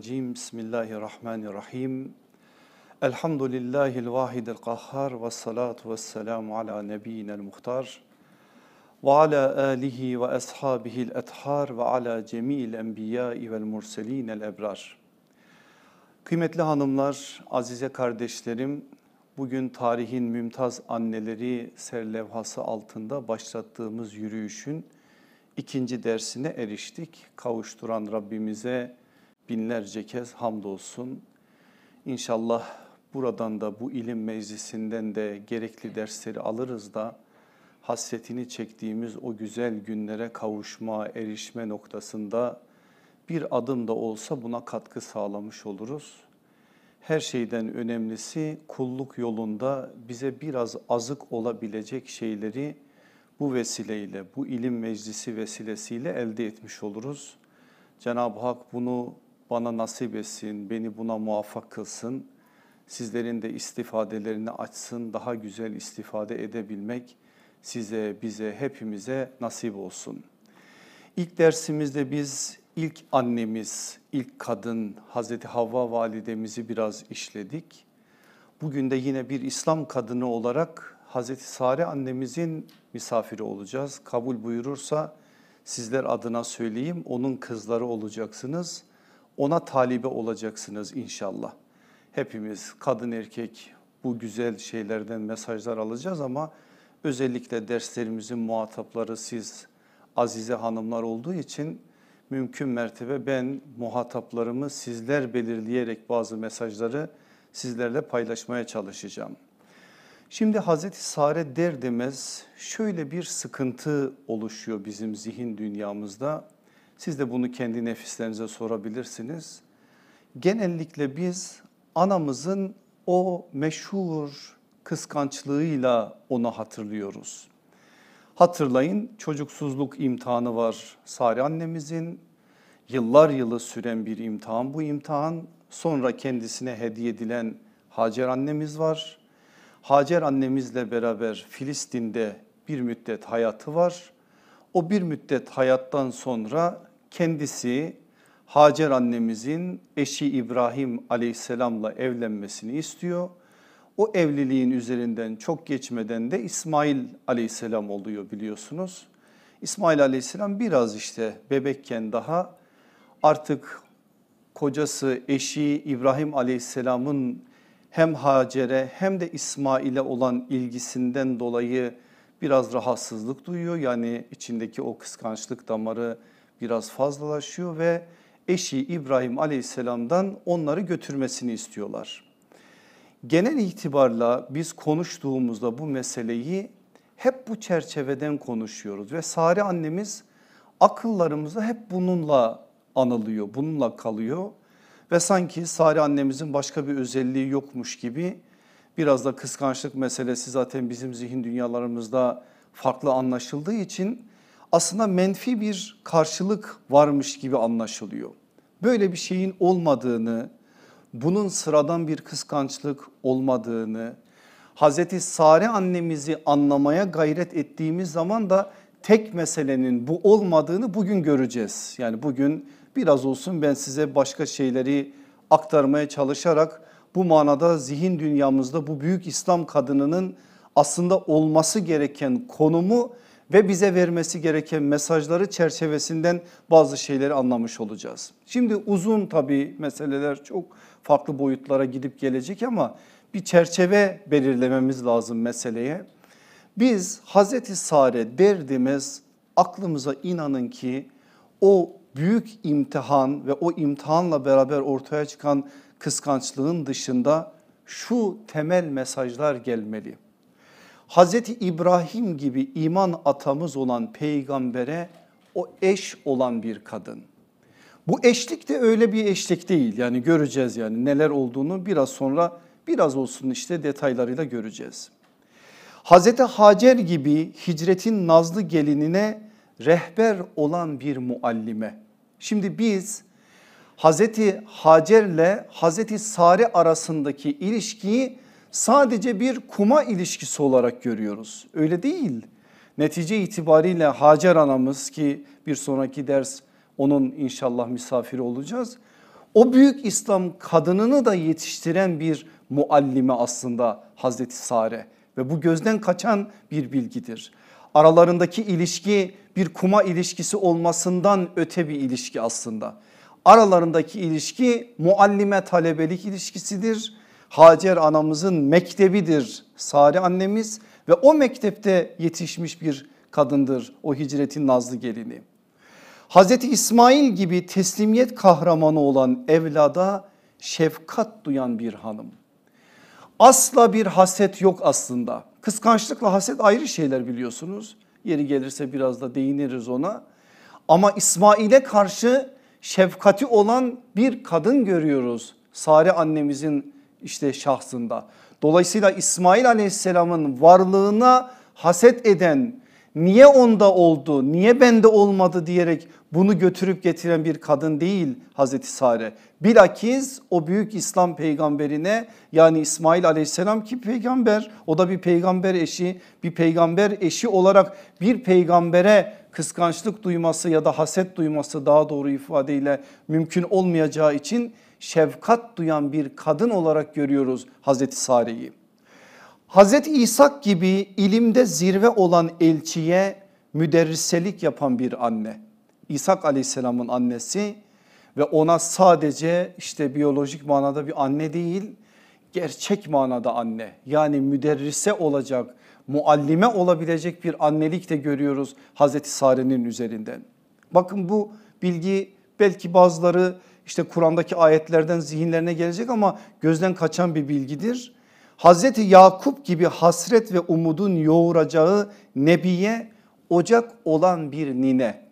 Cim Bismillahirrahmanirrahim. Elhamdülillahil vahidil kahhar ve salatu ve selamu ala nebiyyinel muhtar ve ala alihi ve ashabihil ethar ve ala cemil enbiyai vel murselinel ebrar. Kıymetli hanımlar, azize kardeşlerim, bugün tarihin mümtaz anneleri serlevhası altında başlattığımız yürüyüşün ikinci dersine eriştik. Kavuşturan Rabbimize binlerce kez hamdolsun. İnşallah buradan da bu ilim meclisinden de gerekli dersleri alırız da hasretini çektiğimiz o güzel günlere kavuşma, erişme noktasında bir adım da olsa buna katkı sağlamış oluruz. Her şeyden önemlisi kulluk yolunda bize biraz azık olabilecek şeyleri bu vesileyle, bu ilim meclisi vesilesiyle elde etmiş oluruz. Cenab-ı Hak bunu bana nasip etsin, beni buna muvaffak kılsın. Sizlerin de istifadelerini açsın, daha güzel istifade edebilmek size, bize, hepimize nasip olsun. İlk dersimizde biz ilk annemiz, ilk kadın Hazreti Havva validemizi biraz işledik. Bugün de yine bir İslam kadını olarak Hazreti Sare annemizin misafiri olacağız. Kabul buyurursa sizler adına söyleyeyim onun kızları olacaksınız.'' ona talibe olacaksınız inşallah. Hepimiz kadın erkek bu güzel şeylerden mesajlar alacağız ama özellikle derslerimizin muhatapları siz Azize hanımlar olduğu için mümkün mertebe ben muhataplarımı sizler belirleyerek bazı mesajları sizlerle paylaşmaya çalışacağım. Şimdi Hazreti Sare der demez şöyle bir sıkıntı oluşuyor bizim zihin dünyamızda. Siz de bunu kendi nefislerinize sorabilirsiniz. Genellikle biz anamızın o meşhur kıskançlığıyla onu hatırlıyoruz. Hatırlayın çocuksuzluk imtihanı var Sari annemizin. Yıllar yılı süren bir imtihan bu imtihan. Sonra kendisine hediye edilen Hacer annemiz var. Hacer annemizle beraber Filistin'de bir müddet hayatı var. O bir müddet hayattan sonra kendisi Hacer annemizin eşi İbrahim aleyhisselamla evlenmesini istiyor. O evliliğin üzerinden çok geçmeden de İsmail aleyhisselam oluyor biliyorsunuz. İsmail aleyhisselam biraz işte bebekken daha artık kocası eşi İbrahim aleyhisselamın hem Hacer'e hem de İsmail'e olan ilgisinden dolayı biraz rahatsızlık duyuyor. Yani içindeki o kıskançlık damarı biraz fazlalaşıyor ve eşi İbrahim aleyhisselamdan onları götürmesini istiyorlar. Genel itibarla biz konuştuğumuzda bu meseleyi hep bu çerçeveden konuşuyoruz ve sari annemiz akıllarımızda hep bununla anılıyor, bununla kalıyor ve sanki sari annemizin başka bir özelliği yokmuş gibi Biraz da kıskançlık meselesi zaten bizim zihin dünyalarımızda farklı anlaşıldığı için aslında menfi bir karşılık varmış gibi anlaşılıyor. Böyle bir şeyin olmadığını, bunun sıradan bir kıskançlık olmadığını, Hazreti Sare annemizi anlamaya gayret ettiğimiz zaman da tek meselenin bu olmadığını bugün göreceğiz. Yani bugün biraz olsun ben size başka şeyleri aktarmaya çalışarak bu manada zihin dünyamızda bu büyük İslam kadınının aslında olması gereken konumu ve bize vermesi gereken mesajları çerçevesinden bazı şeyleri anlamış olacağız. Şimdi uzun tabii meseleler çok farklı boyutlara gidip gelecek ama bir çerçeve belirlememiz lazım meseleye. Biz Hazreti Sare derdimiz aklımıza inanın ki o büyük imtihan ve o imtihanla beraber ortaya çıkan kıskançlığın dışında şu temel mesajlar gelmeli. Hazreti İbrahim gibi iman atamız olan peygambere o eş olan bir kadın. Bu eşlik de öyle bir eşlik değil yani göreceğiz yani neler olduğunu biraz sonra biraz olsun işte detaylarıyla göreceğiz. Hazreti Hacer gibi hicretin nazlı gelinine rehber olan bir muallime. Şimdi biz Hazreti Hacer'le Hazreti Sare arasındaki ilişkiyi sadece bir kuma ilişkisi olarak görüyoruz. Öyle değil. Netice itibariyle Hacer anamız ki bir sonraki ders onun inşallah misafiri olacağız. O büyük İslam kadınını da yetiştiren bir muallime aslında Hazreti Sare ve bu gözden kaçan bir bilgidir. Aralarındaki ilişki bir kuma ilişkisi olmasından öte bir ilişki aslında aralarındaki ilişki muallime talebelik ilişkisidir. Hacer anamızın mektebidir Sari annemiz ve o mektepte yetişmiş bir kadındır o hicretin nazlı gelini. Hazreti İsmail gibi teslimiyet kahramanı olan evlada şefkat duyan bir hanım. Asla bir haset yok aslında. Kıskançlıkla haset ayrı şeyler biliyorsunuz. Yeri gelirse biraz da değiniriz ona. Ama İsmail'e karşı şefkati olan bir kadın görüyoruz Sare annemizin işte şahsında. Dolayısıyla İsmail aleyhisselamın varlığına haset eden niye onda oldu niye bende olmadı diyerek bunu götürüp getiren bir kadın değil Hazreti Sare. Bilakis o büyük İslam peygamberine yani İsmail aleyhisselam ki peygamber o da bir peygamber eşi bir peygamber eşi olarak bir peygambere kıskançlık duyması ya da haset duyması daha doğru ifadeyle mümkün olmayacağı için şefkat duyan bir kadın olarak görüyoruz Hazreti Sare'yi. Hazreti İshak gibi ilimde zirve olan elçiye müderriselik yapan bir anne. İshak aleyhisselamın annesi ve ona sadece işte biyolojik manada bir anne değil gerçek manada anne yani müderrise olacak muallime olabilecek bir annelik de görüyoruz Hazreti Sare'nin üzerinden. Bakın bu bilgi belki bazıları işte Kur'an'daki ayetlerden zihinlerine gelecek ama gözden kaçan bir bilgidir. Hazreti Yakup gibi hasret ve umudun yoğuracağı Nebi'ye ocak olan bir nine.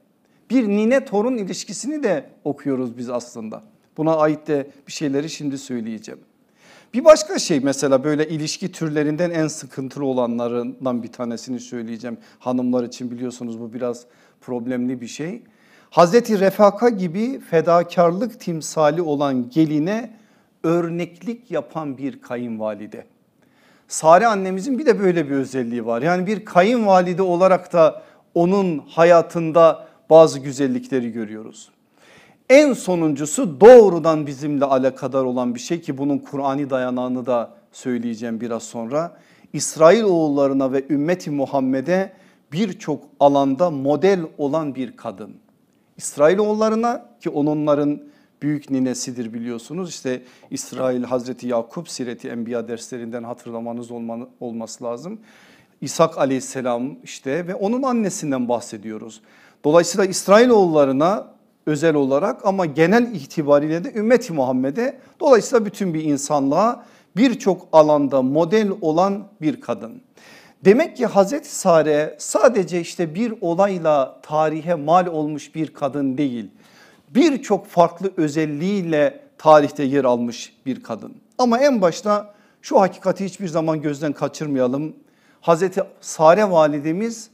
Bir nine torun ilişkisini de okuyoruz biz aslında. Buna ait de bir şeyleri şimdi söyleyeceğim. Bir başka şey mesela böyle ilişki türlerinden en sıkıntılı olanlarından bir tanesini söyleyeceğim. Hanımlar için biliyorsunuz bu biraz problemli bir şey. Hazreti Refaka gibi fedakarlık timsali olan geline örneklik yapan bir kayınvalide. Sare annemizin bir de böyle bir özelliği var. Yani bir kayınvalide olarak da onun hayatında bazı güzellikleri görüyoruz. En sonuncusu doğrudan bizimle alakadar olan bir şey ki bunun Kur'an'i dayanağını da söyleyeceğim biraz sonra. İsrail oğullarına ve ümmeti Muhammed'e birçok alanda model olan bir kadın. İsrail oğullarına ki onların büyük ninesidir biliyorsunuz. İşte İsrail Hazreti Yakup Sireti Enbiya derslerinden hatırlamanız olması lazım. İshak aleyhisselam işte ve onun annesinden bahsediyoruz. Dolayısıyla İsrail oğullarına özel olarak ama genel itibariyle de ümmeti Muhammed'e dolayısıyla bütün bir insanlığa birçok alanda model olan bir kadın. Demek ki Hazreti Sare sadece işte bir olayla tarihe mal olmuş bir kadın değil. Birçok farklı özelliğiyle tarihte yer almış bir kadın. Ama en başta şu hakikati hiçbir zaman gözden kaçırmayalım. Hazreti Sare validemiz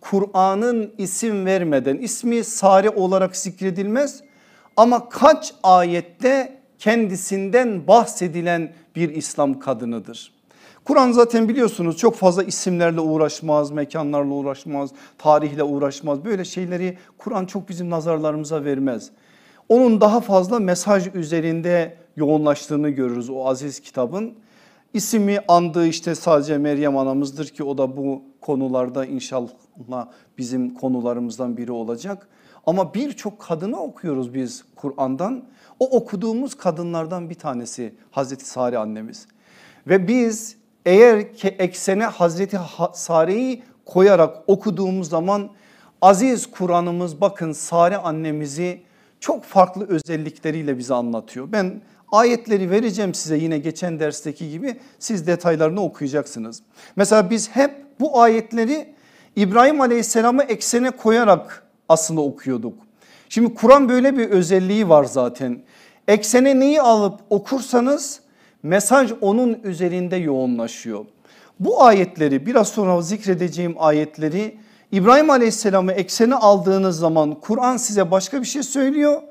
Kur'an'ın isim vermeden ismi sare olarak zikredilmez ama kaç ayette kendisinden bahsedilen bir İslam kadınıdır. Kur'an zaten biliyorsunuz çok fazla isimlerle uğraşmaz, mekanlarla uğraşmaz, tarihle uğraşmaz. Böyle şeyleri Kur'an çok bizim nazarlarımıza vermez. Onun daha fazla mesaj üzerinde yoğunlaştığını görürüz o aziz kitabın. İsimi andığı işte sadece Meryem anamızdır ki o da bu konularda inşallah bizim konularımızdan biri olacak. Ama birçok kadını okuyoruz biz Kur'an'dan. O okuduğumuz kadınlardan bir tanesi Hazreti Sare annemiz. Ve biz eğer ki eksene Hazreti Sare'yi koyarak okuduğumuz zaman aziz Kur'an'ımız bakın Sare annemizi çok farklı özellikleriyle bize anlatıyor. Ben Ayetleri vereceğim size yine geçen dersteki gibi siz detaylarını okuyacaksınız. Mesela biz hep bu ayetleri İbrahim Aleyhisselam'ı eksene koyarak aslında okuyorduk. Şimdi Kur'an böyle bir özelliği var zaten. Eksene neyi alıp okursanız mesaj onun üzerinde yoğunlaşıyor. Bu ayetleri biraz sonra zikredeceğim ayetleri İbrahim Aleyhisselam'ı eksene aldığınız zaman Kur'an size başka bir şey söylüyor.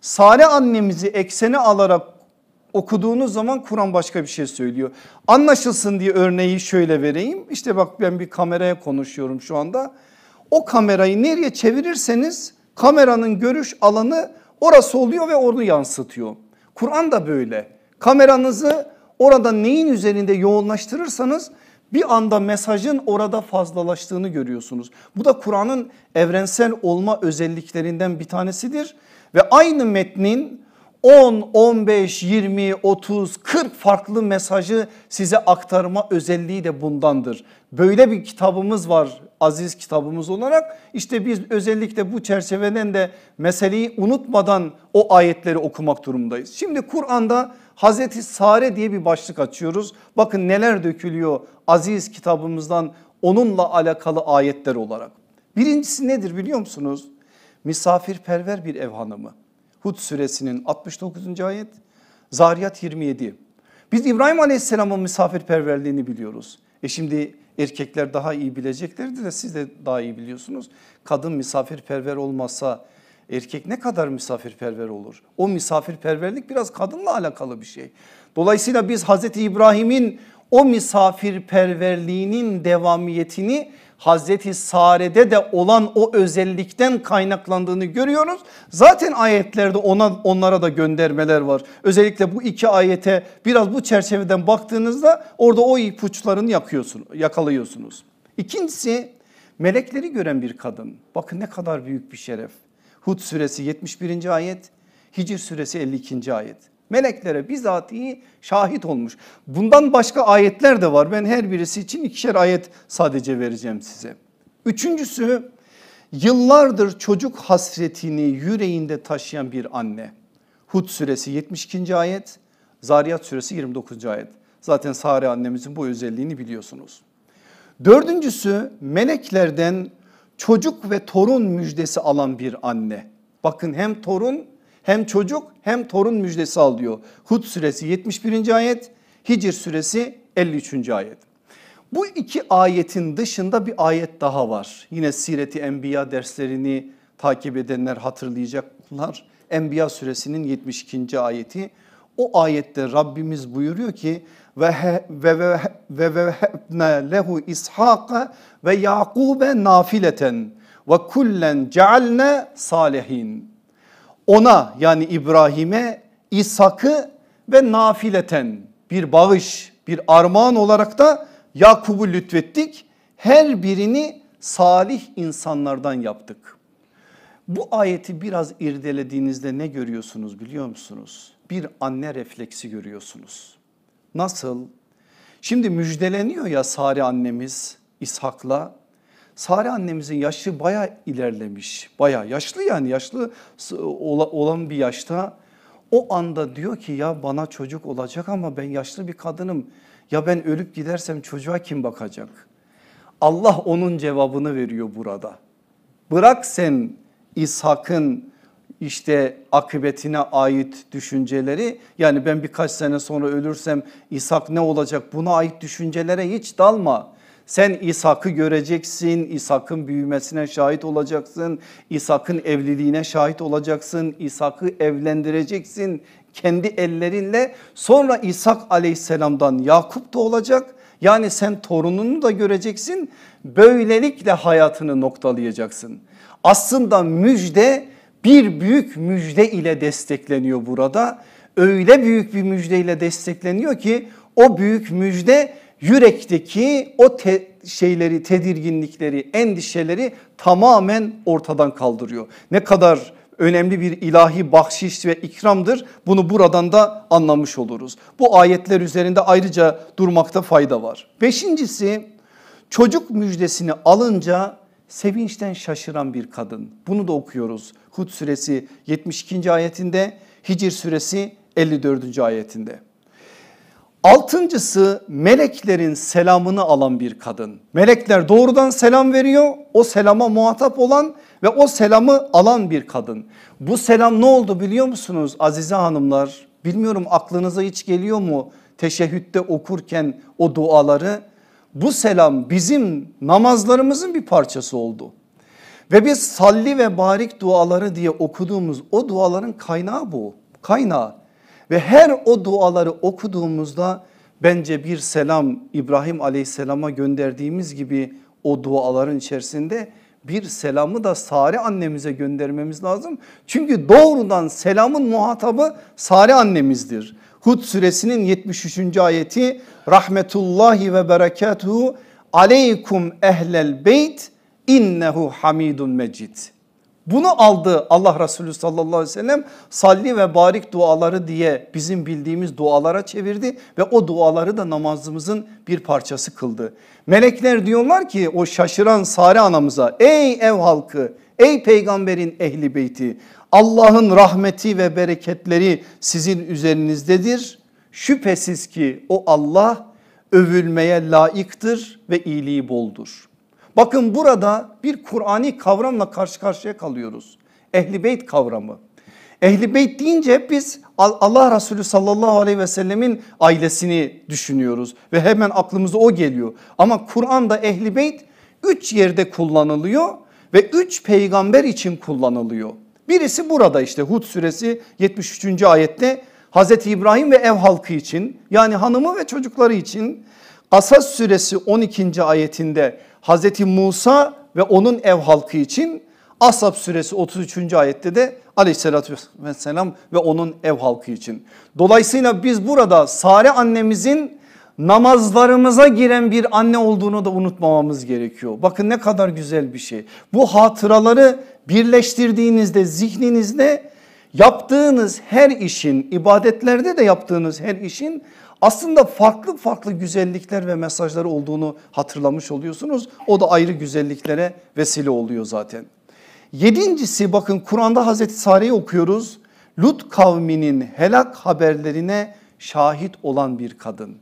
Sare annemizi eksene alarak okuduğunuz zaman Kur'an başka bir şey söylüyor. Anlaşılsın diye örneği şöyle vereyim. İşte bak ben bir kameraya konuşuyorum şu anda. O kamerayı nereye çevirirseniz kameranın görüş alanı orası oluyor ve onu yansıtıyor. Kur'an da böyle. Kameranızı orada neyin üzerinde yoğunlaştırırsanız bir anda mesajın orada fazlalaştığını görüyorsunuz. Bu da Kur'an'ın evrensel olma özelliklerinden bir tanesidir ve aynı metnin 10, 15, 20, 30, 40 farklı mesajı size aktarma özelliği de bundandır. Böyle bir kitabımız var aziz kitabımız olarak. İşte biz özellikle bu çerçeveden de meseleyi unutmadan o ayetleri okumak durumdayız. Şimdi Kur'an'da Hazreti Sare diye bir başlık açıyoruz. Bakın neler dökülüyor aziz kitabımızdan onunla alakalı ayetler olarak. Birincisi nedir biliyor musunuz? Misafirperver bir ev hanımı. Hud suresinin 69. ayet, Zariyat 27. Biz İbrahim Aleyhisselam'ın misafirperverliğini biliyoruz. E şimdi erkekler daha iyi bileceklerdi de siz de daha iyi biliyorsunuz. Kadın misafirperver olmazsa erkek ne kadar misafirperver olur? O misafirperverlik biraz kadınla alakalı bir şey. Dolayısıyla biz Hazreti İbrahim'in o misafirperverliğinin devamiyetini Hazreti Sare'de de olan o özellikten kaynaklandığını görüyoruz. Zaten ayetlerde ona, onlara da göndermeler var. Özellikle bu iki ayete biraz bu çerçeveden baktığınızda orada o ipuçlarını yakıyorsun, yakalıyorsunuz. İkincisi melekleri gören bir kadın. Bakın ne kadar büyük bir şeref. Hud suresi 71. ayet, Hicr suresi 52. ayet. Meleklere bizatihi şahit olmuş. Bundan başka ayetler de var. Ben her birisi için ikişer ayet sadece vereceğim size. Üçüncüsü yıllardır çocuk hasretini yüreğinde taşıyan bir anne. Hud suresi 72. ayet, Zariyat suresi 29. ayet. Zaten Sare annemizin bu özelliğini biliyorsunuz. Dördüncüsü meleklerden çocuk ve torun müjdesi alan bir anne. Bakın hem torun hem çocuk hem torun müjdesi al diyor. Hud suresi 71. ayet, Hicr suresi 53. ayet. Bu iki ayetin dışında bir ayet daha var. Yine Sireti Enbiya derslerini takip edenler hatırlayacaklar. Enbiya suresinin 72. ayeti. O ayette Rabbimiz buyuruyor ki ve ve ve ve lehu ishaka ve yakube nafileten ve kullen cealne salihin ona yani İbrahim'e İshak'ı ve nafileten bir bağış bir armağan olarak da Yakub'u lütfettik. Her birini salih insanlardan yaptık. Bu ayeti biraz irdelediğinizde ne görüyorsunuz biliyor musunuz? Bir anne refleksi görüyorsunuz. Nasıl? Şimdi müjdeleniyor ya sari annemiz İshak'la Sare annemizin yaşı baya ilerlemiş. Baya yaşlı yani yaşlı olan bir yaşta. O anda diyor ki ya bana çocuk olacak ama ben yaşlı bir kadınım. Ya ben ölüp gidersem çocuğa kim bakacak? Allah onun cevabını veriyor burada. Bırak sen İshak'ın işte akıbetine ait düşünceleri yani ben birkaç sene sonra ölürsem İshak ne olacak buna ait düşüncelere hiç dalma. Sen İshak'ı göreceksin, İshak'ın büyümesine şahit olacaksın, İshak'ın evliliğine şahit olacaksın, İshak'ı evlendireceksin kendi ellerinle. Sonra İshak aleyhisselamdan Yakup da olacak. Yani sen torununu da göreceksin. Böylelikle hayatını noktalayacaksın. Aslında müjde bir büyük müjde ile destekleniyor burada. Öyle büyük bir müjde ile destekleniyor ki o büyük müjde yürekteki o te şeyleri, tedirginlikleri, endişeleri tamamen ortadan kaldırıyor. Ne kadar önemli bir ilahi bahşiş ve ikramdır. Bunu buradan da anlamış oluruz. Bu ayetler üzerinde ayrıca durmakta fayda var. Beşincisi çocuk müjdesini alınca sevinçten şaşıran bir kadın. Bunu da okuyoruz. Hud suresi 72. ayetinde, Hicr suresi 54. ayetinde. Altıncısı meleklerin selamını alan bir kadın. Melekler doğrudan selam veriyor. O selama muhatap olan ve o selamı alan bir kadın. Bu selam ne oldu biliyor musunuz Azize hanımlar? Bilmiyorum aklınıza hiç geliyor mu teşehhütte okurken o duaları? Bu selam bizim namazlarımızın bir parçası oldu. Ve biz salli ve barik duaları diye okuduğumuz o duaların kaynağı bu. Kaynağı ve her o duaları okuduğumuzda bence bir selam İbrahim aleyhisselama gönderdiğimiz gibi o duaların içerisinde bir selamı da Sare annemize göndermemiz lazım. Çünkü doğrudan selamın muhatabı Sare annemizdir. Hud suresinin 73. ayeti rahmetullahi ve berekatuhu aleykum ehlel beyt innehu hamidun mecid. Bunu aldı Allah Resulü sallallahu aleyhi ve sellem salli ve barik duaları diye bizim bildiğimiz dualara çevirdi ve o duaları da namazımızın bir parçası kıldı. Melekler diyorlar ki o şaşıran Sare anamıza ey ev halkı ey peygamberin ehli beyti Allah'ın rahmeti ve bereketleri sizin üzerinizdedir. Şüphesiz ki o Allah övülmeye layıktır ve iyiliği boldur. Bakın burada bir Kur'ani kavramla karşı karşıya kalıyoruz. Ehli beyt kavramı. Ehli beyt deyince biz Allah Resulü sallallahu aleyhi ve sellemin ailesini düşünüyoruz ve hemen aklımıza o geliyor. Ama Kur'an'da ehli beyt üç yerde kullanılıyor ve üç peygamber için kullanılıyor. Birisi burada işte Hud suresi 73. ayette Hazreti İbrahim ve ev halkı için yani hanımı ve çocukları için Kasas suresi 12. ayetinde Hazreti Musa ve onun ev halkı için Asap suresi 33. ayette de aleyhissalatü vesselam ve onun ev halkı için. Dolayısıyla biz burada Sare annemizin namazlarımıza giren bir anne olduğunu da unutmamamız gerekiyor. Bakın ne kadar güzel bir şey. Bu hatıraları birleştirdiğinizde zihninizde yaptığınız her işin ibadetlerde de yaptığınız her işin aslında farklı farklı güzellikler ve mesajları olduğunu hatırlamış oluyorsunuz. O da ayrı güzelliklere vesile oluyor zaten. Yedincisi bakın Kur'an'da Hazreti Sare'yi okuyoruz. Lut kavminin helak haberlerine şahit olan bir kadın.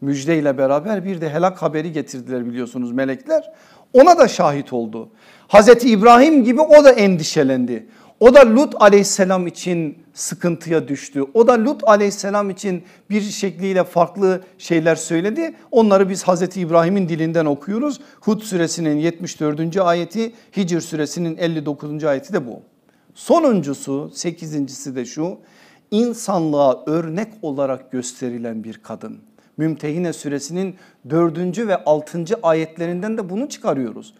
Müjde ile beraber bir de helak haberi getirdiler biliyorsunuz melekler. Ona da şahit oldu. Hazreti İbrahim gibi o da endişelendi. O da Lut aleyhisselam için sıkıntıya düştü. O da Lut aleyhisselam için bir şekliyle farklı şeyler söyledi. Onları biz Hazreti İbrahim'in dilinden okuyoruz. Hud suresinin 74. ayeti Hicr suresinin 59. ayeti de bu. Sonuncusu sekizincisi de şu insanlığa örnek olarak gösterilen bir kadın. Mümtehine suresinin 4. ve 6. ayetlerinden de bunu çıkarıyoruz.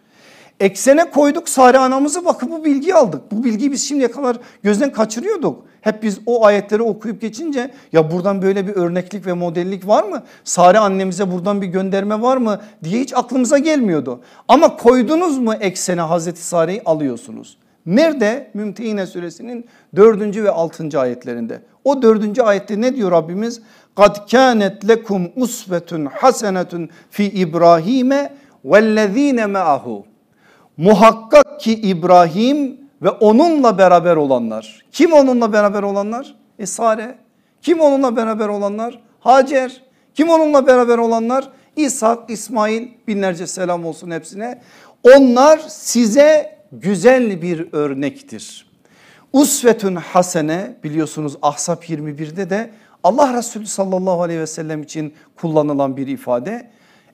Eksene koyduk Sare anamızı bakıp bu bilgiyi aldık. Bu bilgiyi biz şimdiye kadar gözden kaçırıyorduk. Hep biz o ayetleri okuyup geçince ya buradan böyle bir örneklik ve modellik var mı? Sare annemize buradan bir gönderme var mı diye hiç aklımıza gelmiyordu. Ama koydunuz mu eksene Hazreti Sare'yi alıyorsunuz. Nerede? Mümtehine suresinin 4. ve 6. ayetlerinde. O 4. ayette ne diyor Rabbimiz? قَدْ كَانَتْ لَكُمْ اُسْفَةٌ حَسَنَةٌ fi İbrahim'e وَالَّذ۪ينَ مَعَهُ Muhakkak ki İbrahim ve onunla beraber olanlar. Kim onunla beraber olanlar? E Kim onunla beraber olanlar? Hacer. Kim onunla beraber olanlar? İshak, İsmail binlerce selam olsun hepsine. Onlar size güzel bir örnektir. Usvetün hasene biliyorsunuz Ahsap 21'de de Allah Resulü sallallahu aleyhi ve sellem için kullanılan bir ifade.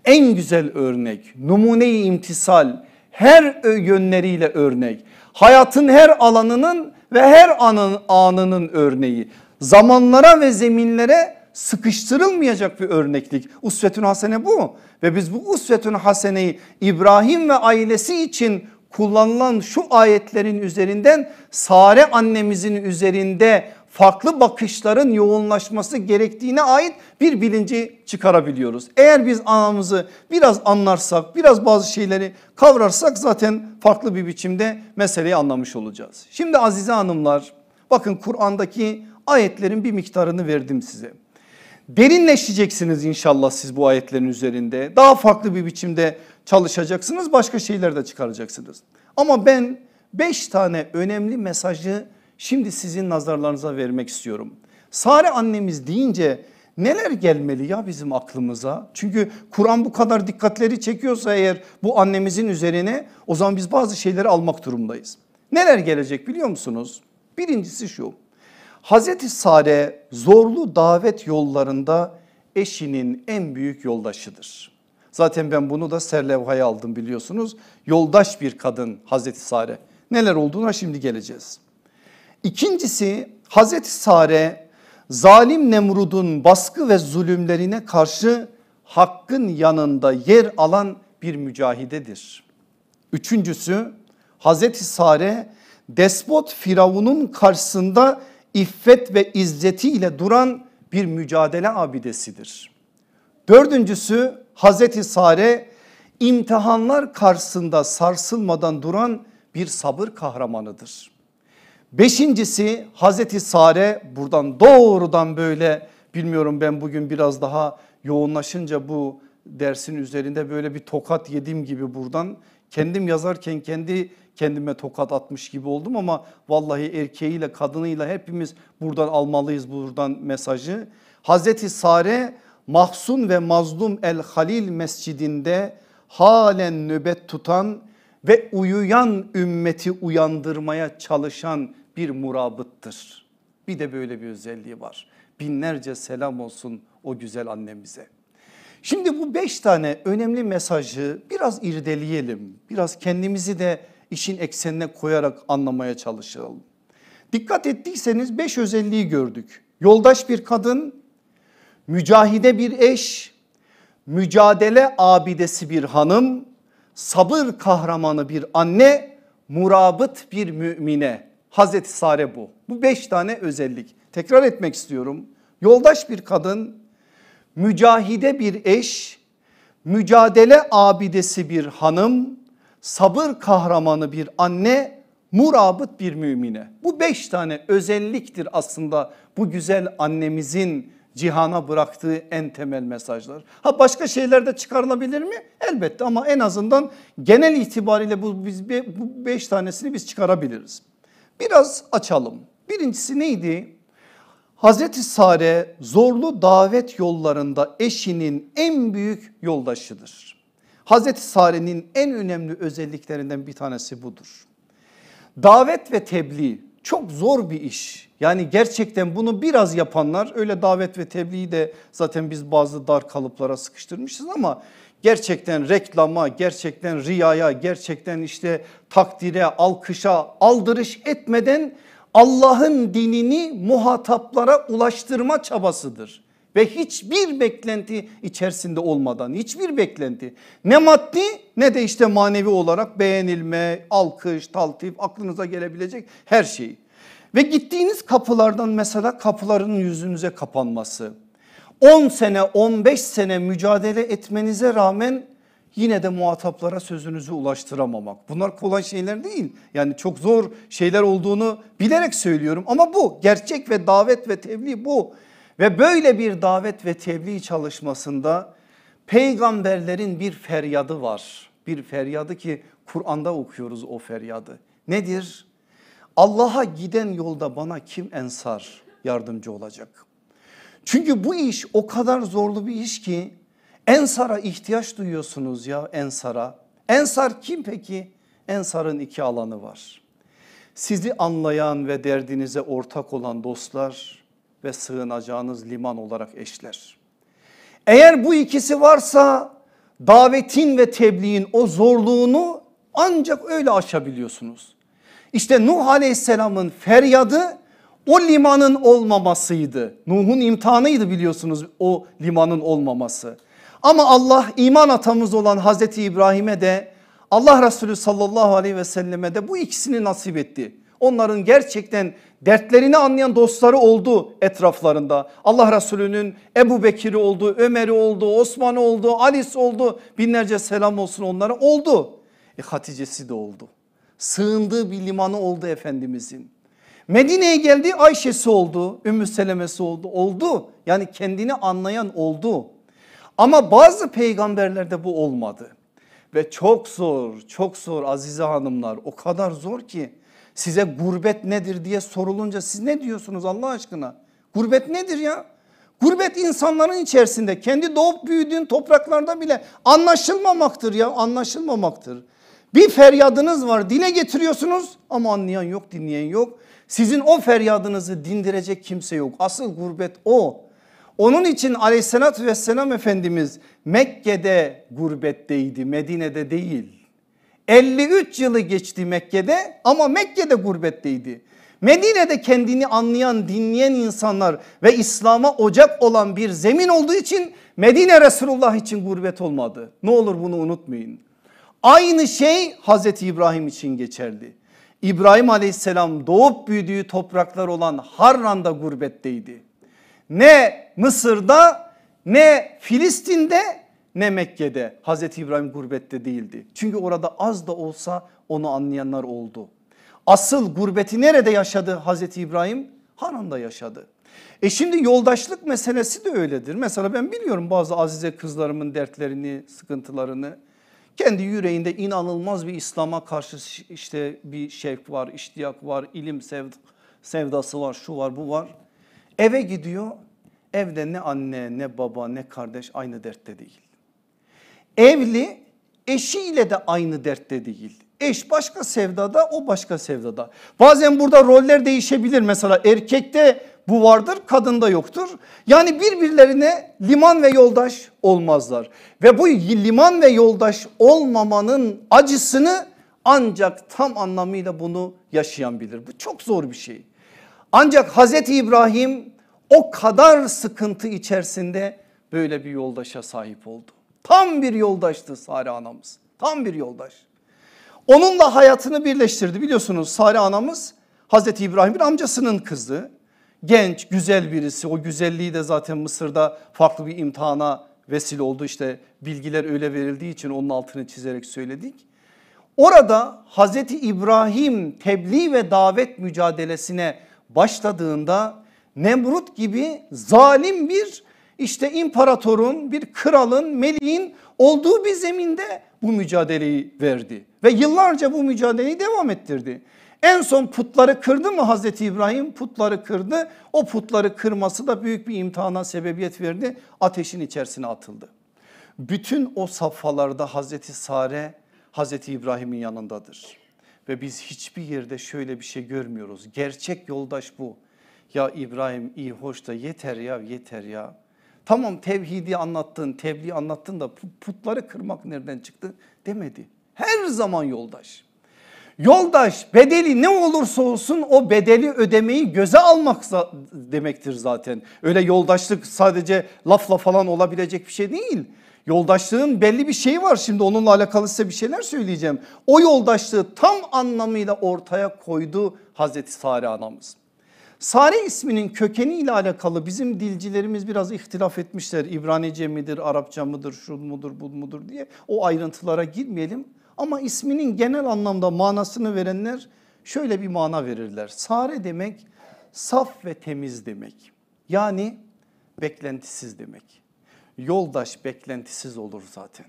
En güzel örnek, numune-i imtisal, her yönleriyle örnek. Hayatın her alanının ve her anın, anının örneği. Zamanlara ve zeminlere sıkıştırılmayacak bir örneklik. Usvetün hasene bu ve biz bu usvetün haseneyi İbrahim ve ailesi için kullanılan şu ayetlerin üzerinden Sare annemizin üzerinde farklı bakışların yoğunlaşması gerektiğine ait bir bilinci çıkarabiliyoruz. Eğer biz anamızı biraz anlarsak biraz bazı şeyleri kavrarsak zaten farklı bir biçimde meseleyi anlamış olacağız. Şimdi Azize Hanımlar bakın Kur'an'daki ayetlerin bir miktarını verdim size. Derinleşeceksiniz inşallah siz bu ayetlerin üzerinde. Daha farklı bir biçimde çalışacaksınız başka şeyler de çıkaracaksınız. Ama ben beş tane önemli mesajı şimdi sizin nazarlarınıza vermek istiyorum. Sare annemiz deyince neler gelmeli ya bizim aklımıza? Çünkü Kur'an bu kadar dikkatleri çekiyorsa eğer bu annemizin üzerine o zaman biz bazı şeyleri almak durumdayız. Neler gelecek biliyor musunuz? Birincisi şu. Hazreti Sare zorlu davet yollarında eşinin en büyük yoldaşıdır. Zaten ben bunu da serlevhaya aldım biliyorsunuz. Yoldaş bir kadın Hazreti Sare. Neler olduğuna şimdi geleceğiz. İkincisi Hazreti Sare zalim Nemrud'un baskı ve zulümlerine karşı hakkın yanında yer alan bir mücahidedir. Üçüncüsü Hazreti Sare despot Firavun'un karşısında iffet ve izzetiyle duran bir mücadele abidesidir. Dördüncüsü Hazreti Sare imtihanlar karşısında sarsılmadan duran bir sabır kahramanıdır. Beşincisi Hazreti Sare buradan doğrudan böyle bilmiyorum ben bugün biraz daha yoğunlaşınca bu dersin üzerinde böyle bir tokat yedim gibi buradan. Kendim yazarken kendi kendime tokat atmış gibi oldum ama vallahi erkeğiyle kadınıyla hepimiz buradan almalıyız buradan mesajı. Hazreti Sare Mahsun ve Mazlum El Halil Mescidinde halen nöbet tutan ve uyuyan ümmeti uyandırmaya çalışan bir murabıttır. Bir de böyle bir özelliği var. Binlerce selam olsun o güzel annemize. Şimdi bu beş tane önemli mesajı biraz irdeleyelim. Biraz kendimizi de işin eksenine koyarak anlamaya çalışalım. Dikkat ettiyseniz beş özelliği gördük. Yoldaş bir kadın, mücahide bir eş, mücadele abidesi bir hanım, sabır kahramanı bir anne, murabıt bir mümine. Hazreti Sare bu. Bu beş tane özellik. Tekrar etmek istiyorum. Yoldaş bir kadın, mücahide bir eş, mücadele abidesi bir hanım, sabır kahramanı bir anne, murabıt bir mümine. Bu beş tane özelliktir aslında bu güzel annemizin cihana bıraktığı en temel mesajlar. Ha başka şeyler de çıkarılabilir mi? Elbette ama en azından genel itibariyle bu, biz, bu beş tanesini biz çıkarabiliriz. Biraz açalım. Birincisi neydi? Hazreti Sare zorlu davet yollarında eşinin en büyük yoldaşıdır. Hazreti Sare'nin en önemli özelliklerinden bir tanesi budur. Davet ve tebliğ çok zor bir iş. Yani gerçekten bunu biraz yapanlar öyle davet ve tebliği de zaten biz bazı dar kalıplara sıkıştırmışız ama gerçekten reklama, gerçekten riyaya, gerçekten işte takdire, alkışa aldırış etmeden Allah'ın dinini muhataplara ulaştırma çabasıdır. Ve hiçbir beklenti içerisinde olmadan hiçbir beklenti ne maddi ne de işte manevi olarak beğenilme, alkış, taltif aklınıza gelebilecek her şey. Ve gittiğiniz kapılardan mesela kapıların yüzünüze kapanması, 10 sene 15 sene mücadele etmenize rağmen yine de muhataplara sözünüzü ulaştıramamak. Bunlar kolay şeyler değil. Yani çok zor şeyler olduğunu bilerek söylüyorum ama bu gerçek ve davet ve tebliğ bu. Ve böyle bir davet ve tebliğ çalışmasında peygamberlerin bir feryadı var. Bir feryadı ki Kur'an'da okuyoruz o feryadı. Nedir? Allah'a giden yolda bana kim ensar yardımcı olacak? Çünkü bu iş o kadar zorlu bir iş ki Ensar'a ihtiyaç duyuyorsunuz ya Ensar'a. Ensar kim peki? Ensar'ın iki alanı var. Sizi anlayan ve derdinize ortak olan dostlar ve sığınacağınız liman olarak eşler. Eğer bu ikisi varsa davetin ve tebliğin o zorluğunu ancak öyle aşabiliyorsunuz. İşte Nuh Aleyhisselam'ın feryadı o limanın olmamasıydı. Nuh'un imtihanıydı biliyorsunuz o limanın olmaması. Ama Allah iman atamız olan Hazreti İbrahim'e de Allah Resulü sallallahu aleyhi ve selleme de bu ikisini nasip etti. Onların gerçekten dertlerini anlayan dostları oldu etraflarında. Allah Resulü'nün Ebu Bekir'i oldu, Ömer'i oldu, Osman'ı oldu, Ali's oldu. Binlerce selam olsun onlara oldu. E Hatice'si de oldu. Sığındığı bir limanı oldu Efendimizin. Medine'ye geldi Ayşe'si oldu, Ümmü Seleme'si oldu, oldu. Yani kendini anlayan oldu. Ama bazı peygamberlerde bu olmadı. Ve çok zor, çok zor Azize Hanımlar o kadar zor ki size gurbet nedir diye sorulunca siz ne diyorsunuz Allah aşkına? Gurbet nedir ya? Gurbet insanların içerisinde kendi doğup büyüdüğün topraklarda bile anlaşılmamaktır ya anlaşılmamaktır. Bir feryadınız var dile getiriyorsunuz ama anlayan yok dinleyen yok. Sizin o feryadınızı dindirecek kimse yok. Asıl gurbet o. Onun için aleyhissalatü vesselam Efendimiz Mekke'de gurbetteydi Medine'de değil. 53 yılı geçti Mekke'de ama Mekke'de gurbetteydi. Medine'de kendini anlayan dinleyen insanlar ve İslam'a ocak olan bir zemin olduğu için Medine Resulullah için gurbet olmadı. Ne olur bunu unutmayın. Aynı şey Hazreti İbrahim için geçerli. İbrahim aleyhisselam doğup büyüdüğü topraklar olan Harran'da gurbetteydi. Ne Mısır'da ne Filistin'de ne Mekke'de Hazreti İbrahim gurbette değildi. Çünkü orada az da olsa onu anlayanlar oldu. Asıl gurbeti nerede yaşadı Hazreti İbrahim? Haran'da yaşadı. E şimdi yoldaşlık meselesi de öyledir. Mesela ben biliyorum bazı azize kızlarımın dertlerini, sıkıntılarını. Kendi yüreğinde inanılmaz bir İslam'a karşı işte bir şevk var, iştiyak var, ilim sevd sevdası var, şu var, bu var. Eve gidiyor. Evde ne anne, ne baba, ne kardeş aynı dertte değil. Evli eşiyle de aynı dertte değil. Eş başka sevdada, o başka sevdada. Bazen burada roller değişebilir. Mesela erkekte bu vardır kadında yoktur. Yani birbirlerine liman ve yoldaş olmazlar. Ve bu liman ve yoldaş olmamanın acısını ancak tam anlamıyla bunu yaşayan bilir. Bu çok zor bir şey. Ancak Hazreti İbrahim o kadar sıkıntı içerisinde böyle bir yoldaşa sahip oldu. Tam bir yoldaştı Sare anamız. Tam bir yoldaş. Onunla hayatını birleştirdi biliyorsunuz Sare anamız Hazreti İbrahim'in amcasının kızı genç, güzel birisi. O güzelliği de zaten Mısır'da farklı bir imtihana vesile oldu. işte. bilgiler öyle verildiği için onun altını çizerek söyledik. Orada Hazreti İbrahim tebliğ ve davet mücadelesine başladığında Nemrut gibi zalim bir işte imparatorun bir kralın meliğin olduğu bir zeminde bu mücadeleyi verdi. Ve yıllarca bu mücadeleyi devam ettirdi. En son putları kırdı mı Hazreti İbrahim? Putları kırdı. O putları kırması da büyük bir imtihana sebebiyet verdi. Ateşin içerisine atıldı. Bütün o safhalarda Hazreti Sare Hazreti İbrahim'in yanındadır. Ve biz hiçbir yerde şöyle bir şey görmüyoruz. Gerçek yoldaş bu. Ya İbrahim iyi hoş da yeter ya yeter ya. Tamam tevhidi anlattın, tebliği anlattın da putları kırmak nereden çıktı demedi. Her zaman yoldaş. Yoldaş bedeli ne olursa olsun o bedeli ödemeyi göze almak demektir zaten. Öyle yoldaşlık sadece lafla falan olabilecek bir şey değil. Yoldaşlığın belli bir şeyi var şimdi onunla alakalı size bir şeyler söyleyeceğim. O yoldaşlığı tam anlamıyla ortaya koydu Hazreti Sare anamız. Sare isminin kökeni ile alakalı bizim dilcilerimiz biraz ihtilaf etmişler. İbranice midir, Arapça mıdır, şu mudur, bu mudur diye o ayrıntılara girmeyelim. Ama isminin genel anlamda manasını verenler şöyle bir mana verirler. Sare demek saf ve temiz demek. Yani beklentisiz demek. Yoldaş beklentisiz olur zaten.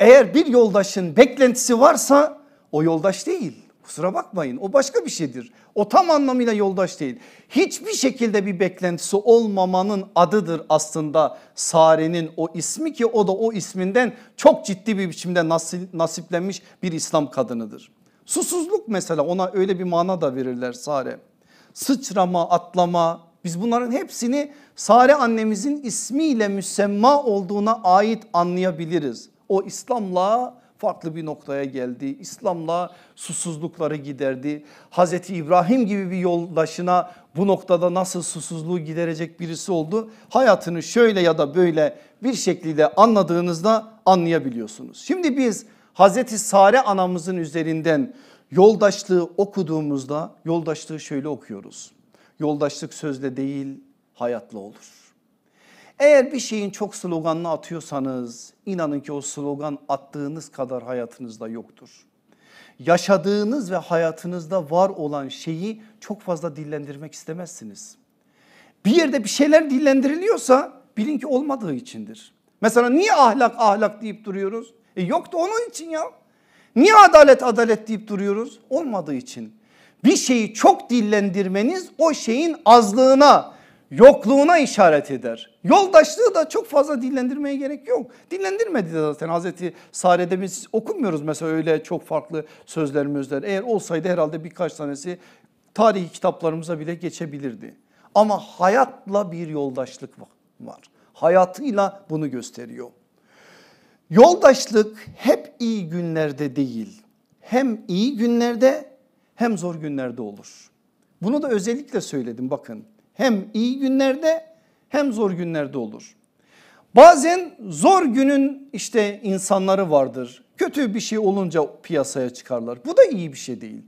Eğer bir yoldaşın beklentisi varsa o yoldaş değil. Kusura bakmayın o başka bir şeydir. O tam anlamıyla yoldaş değil. Hiçbir şekilde bir beklentisi olmamanın adıdır aslında Sare'nin o ismi ki o da o isminden çok ciddi bir biçimde nasiplenmiş bir İslam kadınıdır. Susuzluk mesela ona öyle bir mana da verirler Sare. Sıçrama, atlama biz bunların hepsini Sare annemizin ismiyle müsemma olduğuna ait anlayabiliriz. O İslam'la farklı bir noktaya geldi. İslam'la susuzlukları giderdi. Hazreti İbrahim gibi bir yoldaşına bu noktada nasıl susuzluğu giderecek birisi oldu. Hayatını şöyle ya da böyle bir şekilde anladığınızda anlayabiliyorsunuz. Şimdi biz Hazreti Sare anamızın üzerinden yoldaşlığı okuduğumuzda yoldaşlığı şöyle okuyoruz. Yoldaşlık sözle değil hayatla olur. Eğer bir şeyin çok sloganını atıyorsanız inanın ki o slogan attığınız kadar hayatınızda yoktur. Yaşadığınız ve hayatınızda var olan şeyi çok fazla dillendirmek istemezsiniz. Bir yerde bir şeyler dillendiriliyorsa bilin ki olmadığı içindir. Mesela niye ahlak ahlak deyip duruyoruz? E yok onun için ya. Niye adalet adalet deyip duruyoruz? Olmadığı için. Bir şeyi çok dillendirmeniz o şeyin azlığına, yokluğuna işaret eder. Yoldaşlığı da çok fazla dinlendirmeye gerek yok. Dillendirmedi zaten Hazreti Sare'de biz okumuyoruz mesela öyle çok farklı sözler mözler. Eğer olsaydı herhalde birkaç tanesi tarihi kitaplarımıza bile geçebilirdi. Ama hayatla bir yoldaşlık var. Hayatıyla bunu gösteriyor. Yoldaşlık hep iyi günlerde değil. Hem iyi günlerde hem zor günlerde olur. Bunu da özellikle söyledim bakın. Hem iyi günlerde hem zor günlerde olur. Bazen zor günün işte insanları vardır. Kötü bir şey olunca piyasaya çıkarlar. Bu da iyi bir şey değil.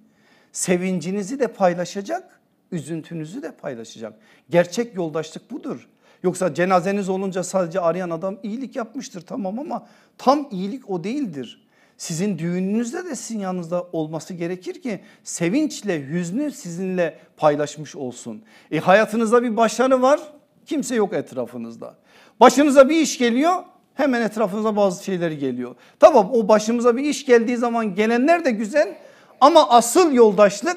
Sevincinizi de paylaşacak, üzüntünüzü de paylaşacak. Gerçek yoldaşlık budur. Yoksa cenazeniz olunca sadece arayan adam iyilik yapmıştır tamam ama tam iyilik o değildir. Sizin düğününüzde de sizin yanınızda olması gerekir ki sevinçle hüznü sizinle paylaşmış olsun. E hayatınızda bir başarı var kimse yok etrafınızda. Başınıza bir iş geliyor hemen etrafınıza bazı şeyler geliyor. Tamam o başımıza bir iş geldiği zaman gelenler de güzel ama asıl yoldaşlık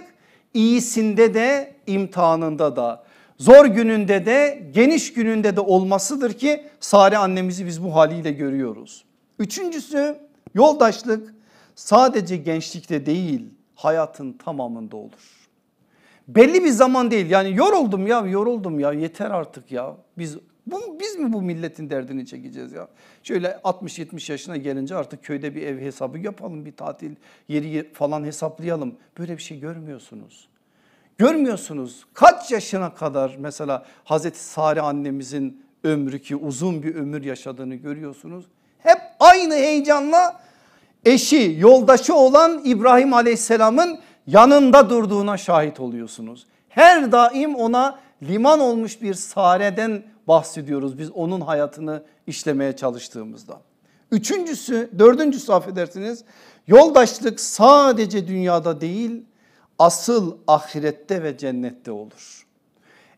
iyisinde de imtihanında da zor gününde de geniş gününde de olmasıdır ki Sare annemizi biz bu haliyle görüyoruz. Üçüncüsü Yoldaşlık sadece gençlikte değil hayatın tamamında olur. Belli bir zaman değil yani yoruldum ya yoruldum ya yeter artık ya biz bu, biz mi bu milletin derdini çekeceğiz ya? Şöyle 60-70 yaşına gelince artık köyde bir ev hesabı yapalım bir tatil yeri falan hesaplayalım. Böyle bir şey görmüyorsunuz. Görmüyorsunuz kaç yaşına kadar mesela Hazreti Sare annemizin ömrü ki uzun bir ömür yaşadığını görüyorsunuz. Hep aynı heyecanla eşi yoldaşı olan İbrahim aleyhisselamın yanında durduğuna şahit oluyorsunuz. Her daim ona liman olmuş bir Sare'den bahsediyoruz biz onun hayatını işlemeye çalıştığımızda. Üçüncüsü, dördüncüsü affedersiniz. Yoldaşlık sadece dünyada değil asıl ahirette ve cennette olur.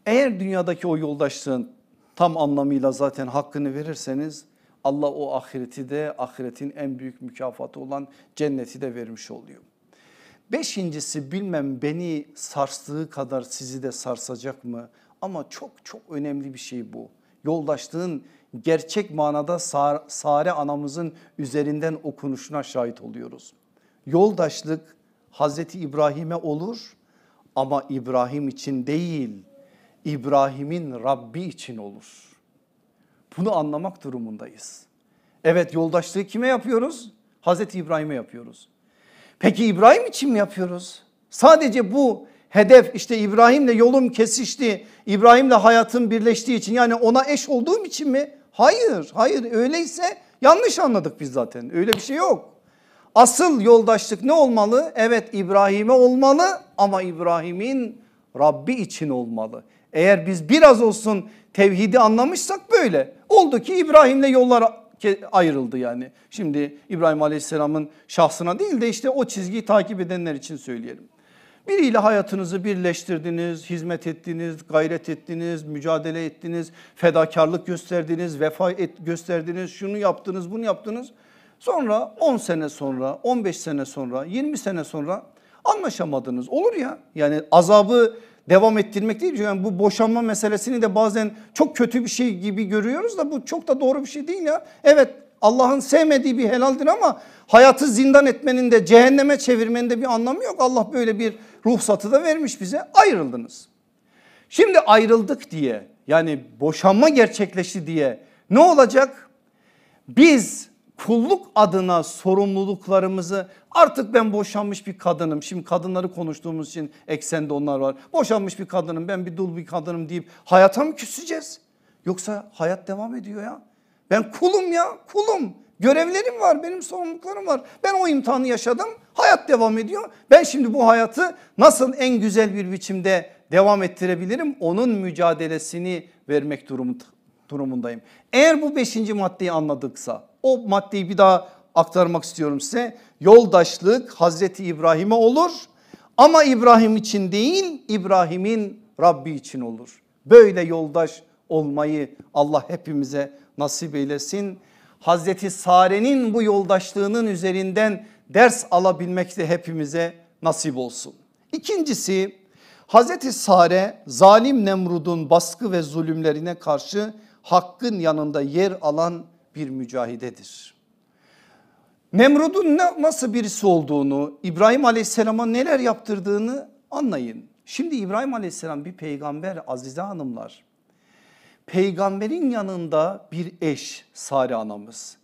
Eğer dünyadaki o yoldaşlığın tam anlamıyla zaten hakkını verirseniz Allah o ahireti de ahiretin en büyük mükafatı olan cenneti de vermiş oluyor. Beşincisi bilmem beni sarstığı kadar sizi de sarsacak mı? Ama çok çok önemli bir şey bu. Yoldaşlığın gerçek manada Sare anamızın üzerinden okunuşuna şahit oluyoruz. Yoldaşlık Hazreti İbrahim'e olur ama İbrahim için değil İbrahim'in Rabbi için olur. Bunu anlamak durumundayız. Evet yoldaşlığı kime yapıyoruz? Hazreti İbrahim'e yapıyoruz. Peki İbrahim için mi yapıyoruz? Sadece bu hedef işte İbrahim'le yolum kesişti. İbrahim'le hayatım birleştiği için yani ona eş olduğum için mi? Hayır, hayır öyleyse yanlış anladık biz zaten. Öyle bir şey yok. Asıl yoldaşlık ne olmalı? Evet İbrahim'e olmalı ama İbrahim'in Rabbi için olmalı. Eğer biz biraz olsun tevhidi anlamışsak böyle. Oldu ki İbrahim'le yollar ayrıldı yani. Şimdi İbrahim Aleyhisselam'ın şahsına değil de işte o çizgiyi takip edenler için söyleyelim. Biriyle hayatınızı birleştirdiniz, hizmet ettiniz, gayret ettiniz, mücadele ettiniz, fedakarlık gösterdiniz, vefa et, gösterdiniz, şunu yaptınız, bunu yaptınız. Sonra 10 sene sonra, 15 sene sonra, 20 sene sonra anlaşamadınız. Olur ya yani azabı devam ettirmek değil. Yani bu boşanma meselesini de bazen çok kötü bir şey gibi görüyoruz da bu çok da doğru bir şey değil ya. Evet Allah'ın sevmediği bir helaldir ama hayatı zindan etmenin de cehenneme çevirmenin de bir anlamı yok. Allah böyle bir ruhsatı da vermiş bize ayrıldınız. Şimdi ayrıldık diye yani boşanma gerçekleşti diye ne olacak? Biz kulluk adına sorumluluklarımızı artık ben boşanmış bir kadınım. Şimdi kadınları konuştuğumuz için eksende onlar var. Boşanmış bir kadınım ben bir dul bir kadınım deyip hayata mı küseceğiz? Yoksa hayat devam ediyor ya. Ben kulum ya kulum. Görevlerim var benim sorumluluklarım var. Ben o imtihanı yaşadım hayat devam ediyor. Ben şimdi bu hayatı nasıl en güzel bir biçimde devam ettirebilirim? Onun mücadelesini vermek durumundayım. Eğer bu beşinci maddeyi anladıksa o maddeyi bir daha aktarmak istiyorum size. Yoldaşlık Hazreti İbrahim'e olur ama İbrahim için değil İbrahim'in Rabbi için olur. Böyle yoldaş olmayı Allah hepimize nasip eylesin. Hazreti Sare'nin bu yoldaşlığının üzerinden ders alabilmek de hepimize nasip olsun. İkincisi Hazreti Sare zalim Nemrud'un baskı ve zulümlerine karşı hakkın yanında yer alan bir mücahidedir. Nemrud'un nasıl birisi olduğunu, İbrahim Aleyhisselam'a neler yaptırdığını anlayın. Şimdi İbrahim Aleyhisselam bir peygamber Azize Hanımlar. Peygamberin yanında bir eş Sari anamız.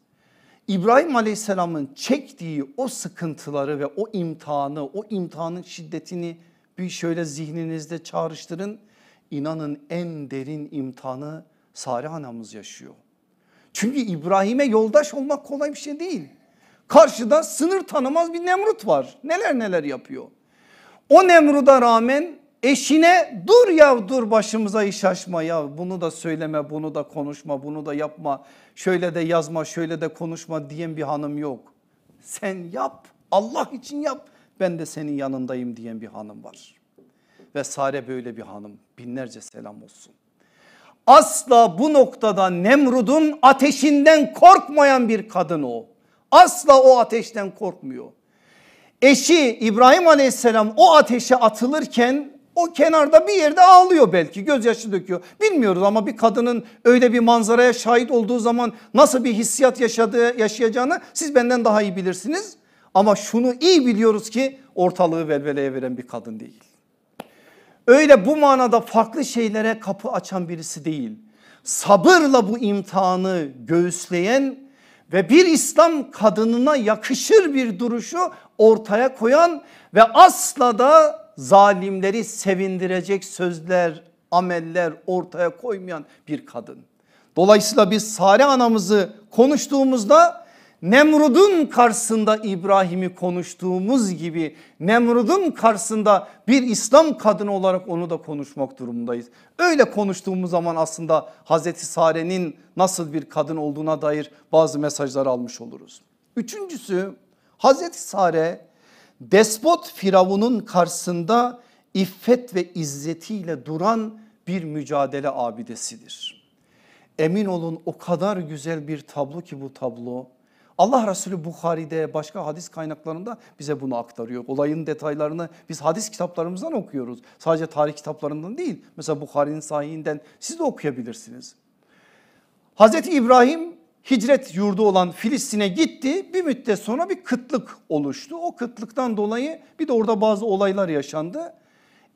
İbrahim Aleyhisselam'ın çektiği o sıkıntıları ve o imtihanı, o imtihanın şiddetini bir şöyle zihninizde çağrıştırın. İnanın en derin imtihanı Sari anamız yaşıyor. Çünkü İbrahim'e yoldaş olmak kolay bir şey değil. Karşıda sınır tanımaz bir Nemrut var. Neler neler yapıyor. O Nemrut'a rağmen eşine dur ya dur başımıza iş açma ya bunu da söyleme bunu da konuşma bunu da yapma şöyle de yazma şöyle de konuşma diyen bir hanım yok. Sen yap Allah için yap ben de senin yanındayım diyen bir hanım var. Ve Sare böyle bir hanım binlerce selam olsun. Asla bu noktada Nemrud'un ateşinden korkmayan bir kadın o. Asla o ateşten korkmuyor. Eşi İbrahim aleyhisselam o ateşe atılırken o kenarda bir yerde ağlıyor belki gözyaşı döküyor. Bilmiyoruz ama bir kadının öyle bir manzaraya şahit olduğu zaman nasıl bir hissiyat yaşadığı, yaşayacağını siz benden daha iyi bilirsiniz. Ama şunu iyi biliyoruz ki ortalığı velveleye veren bir kadın değil öyle bu manada farklı şeylere kapı açan birisi değil. Sabırla bu imtihanı göğüsleyen ve bir İslam kadınına yakışır bir duruşu ortaya koyan ve asla da zalimleri sevindirecek sözler, ameller ortaya koymayan bir kadın. Dolayısıyla biz Sare anamızı konuştuğumuzda Nemrud'un karşısında İbrahim'i konuştuğumuz gibi Nemrud'un karşısında bir İslam kadını olarak onu da konuşmak durumundayız. Öyle konuştuğumuz zaman aslında Hazreti Sare'nin nasıl bir kadın olduğuna dair bazı mesajlar almış oluruz. Üçüncüsü Hazreti Sare despot Firavun'un karşısında iffet ve izzetiyle duran bir mücadele abidesidir. Emin olun o kadar güzel bir tablo ki bu tablo Allah Resulü Bukhari'de başka hadis kaynaklarında bize bunu aktarıyor. Olayın detaylarını biz hadis kitaplarımızdan okuyoruz. Sadece tarih kitaplarından değil. Mesela Bukhari'nin sahihinden siz de okuyabilirsiniz. Hazreti İbrahim hicret yurdu olan Filistin'e gitti. Bir müddet sonra bir kıtlık oluştu. O kıtlıktan dolayı bir de orada bazı olaylar yaşandı.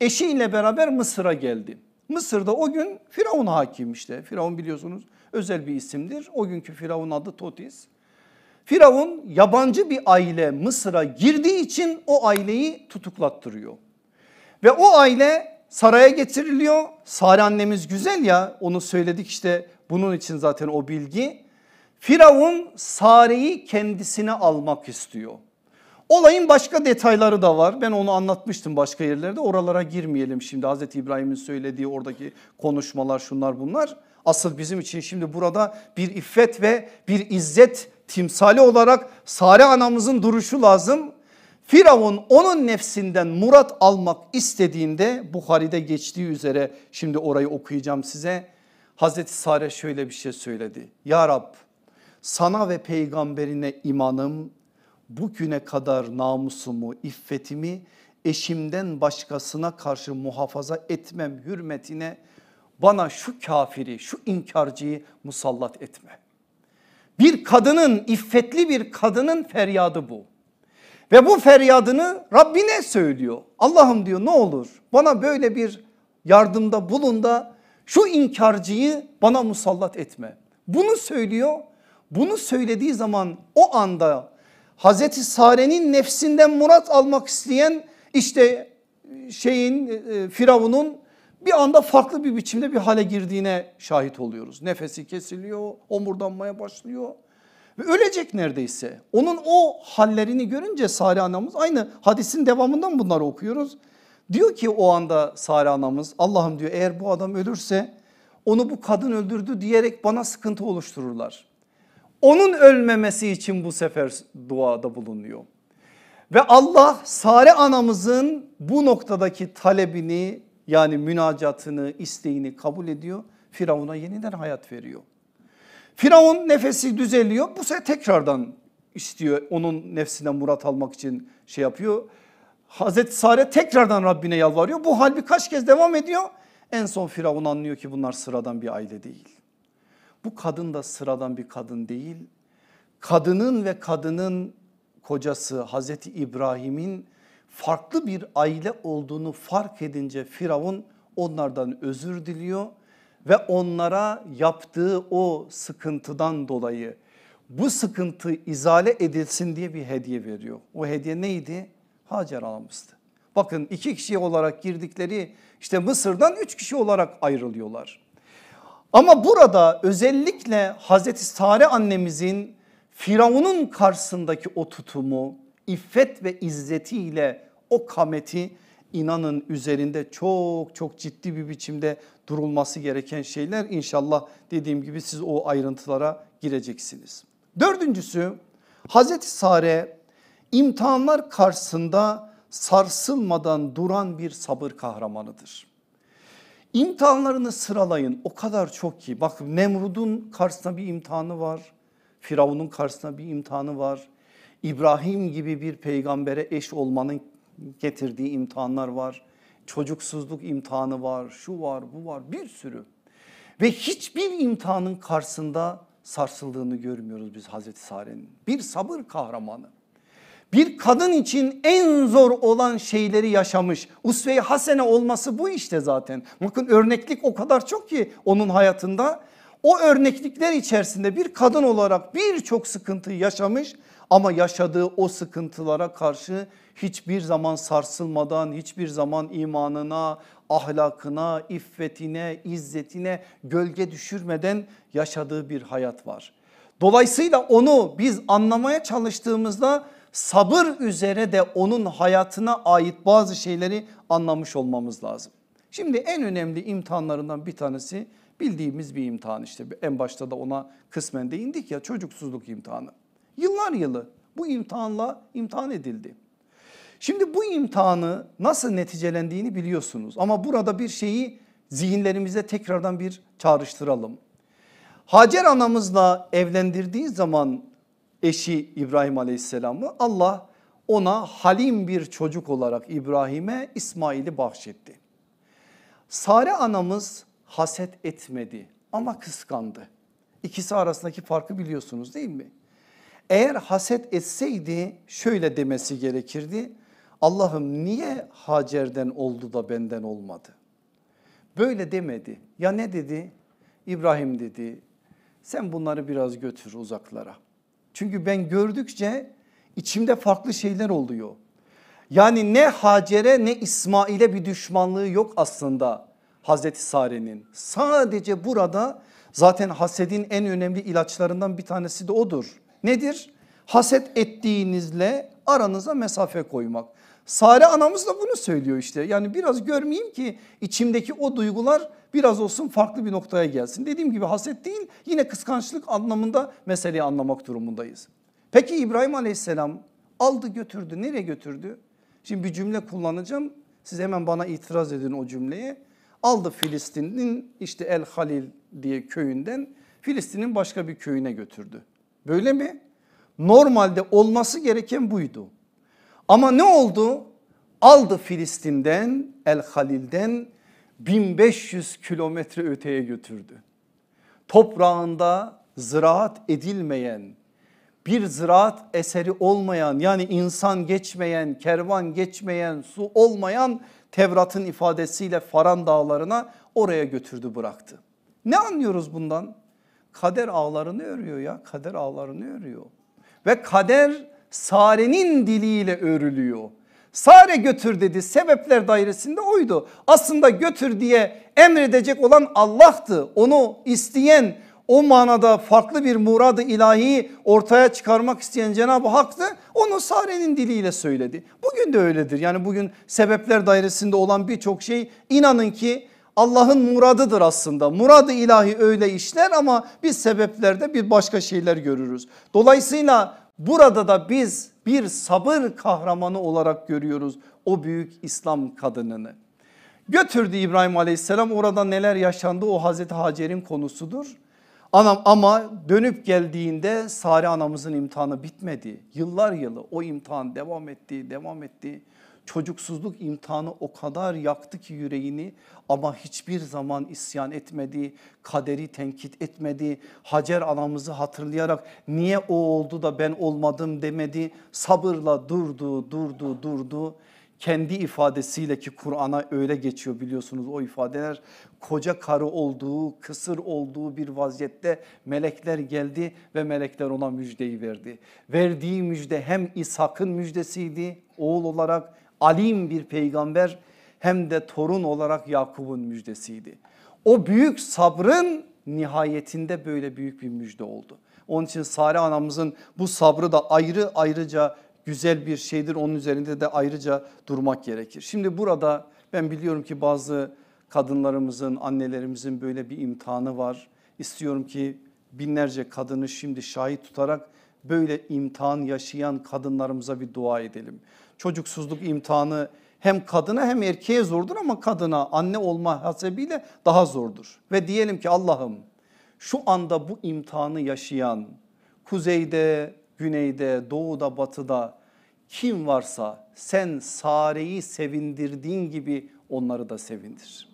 Eşiyle beraber Mısır'a geldi. Mısır'da o gün Firavun hakim işte. Firavun biliyorsunuz özel bir isimdir. O günkü Firavun adı Totis. Firavun yabancı bir aile Mısır'a girdiği için o aileyi tutuklattırıyor. Ve o aile saraya getiriliyor. Sare annemiz güzel ya onu söyledik işte bunun için zaten o bilgi. Firavun Sare'yi kendisine almak istiyor. Olayın başka detayları da var. Ben onu anlatmıştım başka yerlerde. Oralara girmeyelim şimdi. Hazreti İbrahim'in söylediği oradaki konuşmalar şunlar bunlar. Asıl bizim için şimdi burada bir iffet ve bir izzet timsali olarak Sare anamızın duruşu lazım. Firavun onun nefsinden murat almak istediğinde Bukhari'de geçtiği üzere şimdi orayı okuyacağım size. Hazreti Sare şöyle bir şey söyledi. Ya Rab sana ve peygamberine imanım bugüne kadar namusumu iffetimi eşimden başkasına karşı muhafaza etmem hürmetine bana şu kafiri şu inkarcıyı musallat etme. Bir kadının iffetli bir kadının feryadı bu. Ve bu feryadını Rabbine söylüyor. Allah'ım diyor ne olur bana böyle bir yardımda bulun da şu inkarcıyı bana musallat etme. Bunu söylüyor. Bunu söylediği zaman o anda Hazreti Sare'nin nefsinden murat almak isteyen işte şeyin e, e, Firavun'un bir anda farklı bir biçimde bir hale girdiğine şahit oluyoruz. Nefesi kesiliyor, omurdanmaya başlıyor ve ölecek neredeyse. Onun o hallerini görünce Sare anamız aynı hadisin devamından bunları okuyoruz. Diyor ki o anda Sare anamız Allah'ım diyor eğer bu adam ölürse onu bu kadın öldürdü diyerek bana sıkıntı oluştururlar. Onun ölmemesi için bu sefer duada bulunuyor. Ve Allah Sare anamızın bu noktadaki talebini yani münacatını, isteğini kabul ediyor. Firavun'a yeniden hayat veriyor. Firavun nefesi düzeliyor. Bu sefer tekrardan istiyor onun nefsine murat almak için şey yapıyor. Hazreti Sare tekrardan Rabbine yalvarıyor. Bu hal birkaç kez devam ediyor. En son Firavun anlıyor ki bunlar sıradan bir aile değil. Bu kadın da sıradan bir kadın değil. Kadının ve kadının kocası Hazreti İbrahim'in farklı bir aile olduğunu fark edince Firavun onlardan özür diliyor ve onlara yaptığı o sıkıntıdan dolayı bu sıkıntı izale edilsin diye bir hediye veriyor. O hediye neydi? Hacer anamızdı. Bakın iki kişi olarak girdikleri işte Mısır'dan üç kişi olarak ayrılıyorlar. Ama burada özellikle Hazreti Sare annemizin Firavun'un karşısındaki o tutumu iffet ve izzetiyle o kameti inanın üzerinde çok çok ciddi bir biçimde durulması gereken şeyler. inşallah dediğim gibi siz o ayrıntılara gireceksiniz. Dördüncüsü Hazreti Sare imtihanlar karşısında sarsılmadan duran bir sabır kahramanıdır. İmtihanlarını sıralayın o kadar çok ki bak Nemrud'un karşısına bir imtihanı var. Firavun'un karşısına bir imtihanı var. İbrahim gibi bir peygambere eş olmanın getirdiği imtihanlar var. Çocuksuzluk imtihanı var, şu var, bu var bir sürü. Ve hiçbir imtihanın karşısında sarsıldığını görmüyoruz biz Hazreti Sare'nin. Bir sabır kahramanı. Bir kadın için en zor olan şeyleri yaşamış. Usve-i Hasene olması bu işte zaten. Bakın örneklik o kadar çok ki onun hayatında. O örneklikler içerisinde bir kadın olarak birçok sıkıntıyı yaşamış ama yaşadığı o sıkıntılara karşı hiçbir zaman sarsılmadan, hiçbir zaman imanına, ahlakına, iffetine, izzetine gölge düşürmeden yaşadığı bir hayat var. Dolayısıyla onu biz anlamaya çalıştığımızda sabır üzere de onun hayatına ait bazı şeyleri anlamış olmamız lazım. Şimdi en önemli imtihanlarından bir tanesi bildiğimiz bir imtihan işte en başta da ona kısmen değindik ya çocuksuzluk imtihanı. Yıllar yılı bu imtihanla imtihan edildi. Şimdi bu imtihanı nasıl neticelendiğini biliyorsunuz ama burada bir şeyi zihinlerimize tekrardan bir çağrıştıralım. Hacer anamızla evlendirdiği zaman eşi İbrahim Aleyhisselam'ı Allah ona halim bir çocuk olarak İbrahim'e İsmail'i bahşetti. Sare anamız haset etmedi ama kıskandı. İkisi arasındaki farkı biliyorsunuz değil mi? Eğer haset etseydi şöyle demesi gerekirdi. Allah'ım niye Hacer'den oldu da benden olmadı? Böyle demedi. Ya ne dedi? İbrahim dedi sen bunları biraz götür uzaklara. Çünkü ben gördükçe içimde farklı şeyler oluyor. Yani ne Hacer'e ne İsmail'e bir düşmanlığı yok aslında Hazreti Sare'nin. Sadece burada zaten hasedin en önemli ilaçlarından bir tanesi de odur nedir? Haset ettiğinizle aranıza mesafe koymak. Sare anamız da bunu söylüyor işte. Yani biraz görmeyeyim ki içimdeki o duygular biraz olsun farklı bir noktaya gelsin. Dediğim gibi haset değil yine kıskançlık anlamında meseleyi anlamak durumundayız. Peki İbrahim aleyhisselam aldı götürdü nereye götürdü? Şimdi bir cümle kullanacağım siz hemen bana itiraz edin o cümleye. Aldı Filistin'in işte El Halil diye köyünden Filistin'in başka bir köyüne götürdü. Böyle mi? Normalde olması gereken buydu. Ama ne oldu? Aldı Filistin'den El Halil'den 1500 kilometre öteye götürdü. Toprağında ziraat edilmeyen bir ziraat eseri olmayan yani insan geçmeyen kervan geçmeyen su olmayan Tevrat'ın ifadesiyle Faran dağlarına oraya götürdü bıraktı. Ne anlıyoruz bundan? kader ağlarını örüyor ya kader ağlarını örüyor. Ve kader Sare'nin diliyle örülüyor. Sare götür dedi sebepler dairesinde oydu. Aslında götür diye emredecek olan Allah'tı. Onu isteyen o manada farklı bir muradı ilahi ortaya çıkarmak isteyen Cenab-ı Hak'tı. Onu Sare'nin diliyle söyledi. Bugün de öyledir. Yani bugün sebepler dairesinde olan birçok şey inanın ki Allah'ın muradıdır aslında. Muradı ilahi öyle işler ama biz sebeplerde bir başka şeyler görürüz. Dolayısıyla burada da biz bir sabır kahramanı olarak görüyoruz o büyük İslam kadınını. Götürdü İbrahim aleyhisselam orada neler yaşandı o Hazreti Hacer'in konusudur. Anam ama dönüp geldiğinde Sare anamızın imtihanı bitmedi. Yıllar yılı o imtihan devam etti, devam etti çocuksuzluk imtihanı o kadar yaktı ki yüreğini ama hiçbir zaman isyan etmedi, kaderi tenkit etmedi. Hacer anamızı hatırlayarak niye o oldu da ben olmadım demedi. Sabırla durdu, durdu, durdu. Kendi ifadesiyle ki Kur'an'a öyle geçiyor biliyorsunuz o ifadeler. Koca karı olduğu, kısır olduğu bir vaziyette melekler geldi ve melekler ona müjdeyi verdi. Verdiği müjde hem İshak'ın müjdesiydi oğul olarak alim bir peygamber hem de torun olarak Yakup'un müjdesiydi. O büyük sabrın nihayetinde böyle büyük bir müjde oldu. Onun için Sare anamızın bu sabrı da ayrı ayrıca güzel bir şeydir. Onun üzerinde de ayrıca durmak gerekir. Şimdi burada ben biliyorum ki bazı kadınlarımızın, annelerimizin böyle bir imtihanı var. İstiyorum ki binlerce kadını şimdi şahit tutarak böyle imtihan yaşayan kadınlarımıza bir dua edelim çocuksuzluk imtihanı hem kadına hem erkeğe zordur ama kadına anne olma hasebiyle daha zordur. Ve diyelim ki Allah'ım şu anda bu imtihanı yaşayan kuzeyde, güneyde, doğuda, batıda kim varsa sen Sare'yi sevindirdiğin gibi onları da sevindir.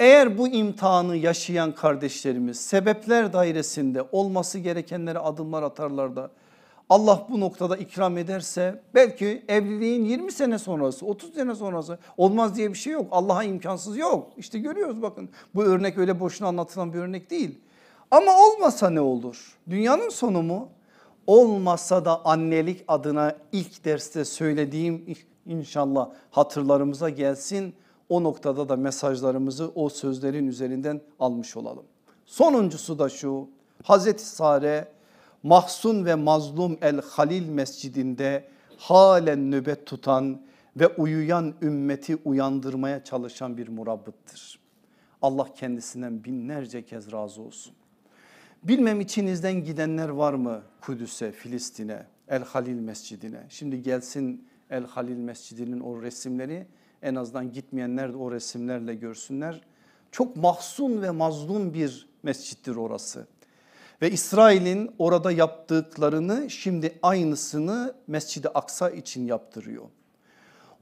Eğer bu imtihanı yaşayan kardeşlerimiz sebepler dairesinde olması gerekenlere adımlar atarlar da Allah bu noktada ikram ederse belki evliliğin 20 sene sonrası 30 sene sonrası olmaz diye bir şey yok. Allah'a imkansız yok. İşte görüyoruz bakın bu örnek öyle boşuna anlatılan bir örnek değil. Ama olmasa ne olur? Dünyanın sonu mu? Olmasa da annelik adına ilk derste söylediğim inşallah hatırlarımıza gelsin. O noktada da mesajlarımızı o sözlerin üzerinden almış olalım. Sonuncusu da şu Hazreti Sare Mahsun ve Mazlum El Halil Mescidinde halen nöbet tutan ve uyuyan ümmeti uyandırmaya çalışan bir murabbıttır. Allah kendisinden binlerce kez razı olsun. Bilmem içinizden gidenler var mı Kudüs'e, Filistin'e, El Halil Mescidine? Şimdi gelsin El Halil Mescidi'nin o resimleri en azından gitmeyenler de o resimlerle görsünler. Çok mahzun ve mazlum bir mescittir orası. Ve İsrail'in orada yaptıklarını şimdi aynısını Mescid-i Aksa için yaptırıyor.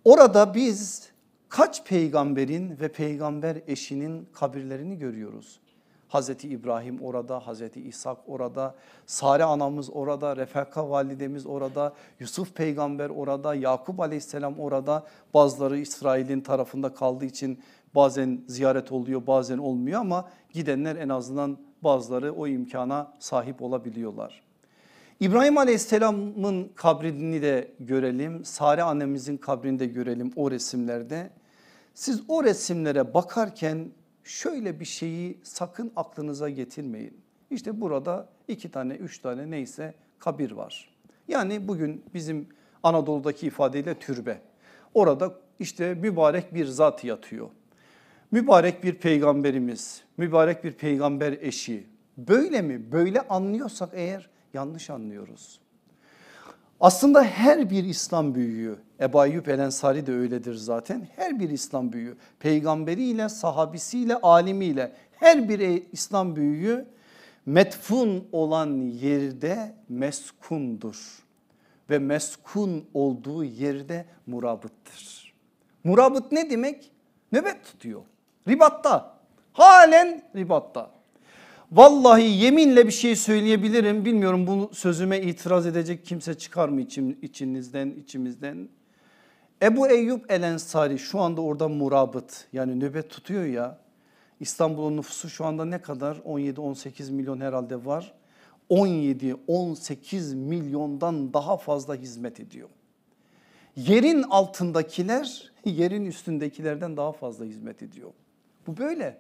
Orada biz kaç peygamberin ve peygamber eşinin kabirlerini görüyoruz. Hazreti İbrahim orada, Hazreti İshak orada, Sare anamız orada, Refeka validemiz orada, Yusuf peygamber orada, Yakup aleyhisselam orada. Bazıları İsrail'in tarafında kaldığı için bazen ziyaret oluyor bazen olmuyor ama gidenler en azından bazıları o imkana sahip olabiliyorlar. İbrahim Aleyhisselam'ın kabrini de görelim. Sare annemizin kabrini de görelim o resimlerde. Siz o resimlere bakarken şöyle bir şeyi sakın aklınıza getirmeyin. İşte burada iki tane üç tane neyse kabir var. Yani bugün bizim Anadolu'daki ifadeyle türbe. Orada işte mübarek bir zat yatıyor mübarek bir peygamberimiz, mübarek bir peygamber eşi. Böyle mi? Böyle anlıyorsak eğer yanlış anlıyoruz. Aslında her bir İslam büyüğü, Ebu Ayyub El Ensari de öyledir zaten. Her bir İslam büyüğü peygamberiyle, sahabisiyle, alimiyle her bir e, İslam büyüğü metfun olan yerde meskundur ve meskun olduğu yerde murabıttır. Murabıt ne demek? Nöbet tutuyor. Ribatta. Halen ribatta. Vallahi yeminle bir şey söyleyebilirim. Bilmiyorum bu sözüme itiraz edecek kimse çıkar mı içim, içinizden, içimizden? Ebu Eyyub El Ensari şu anda orada murabıt yani nöbet tutuyor ya. İstanbul'un nüfusu şu anda ne kadar? 17-18 milyon herhalde var. 17-18 milyondan daha fazla hizmet ediyor. Yerin altındakiler yerin üstündekilerden daha fazla hizmet ediyor. Bu böyle.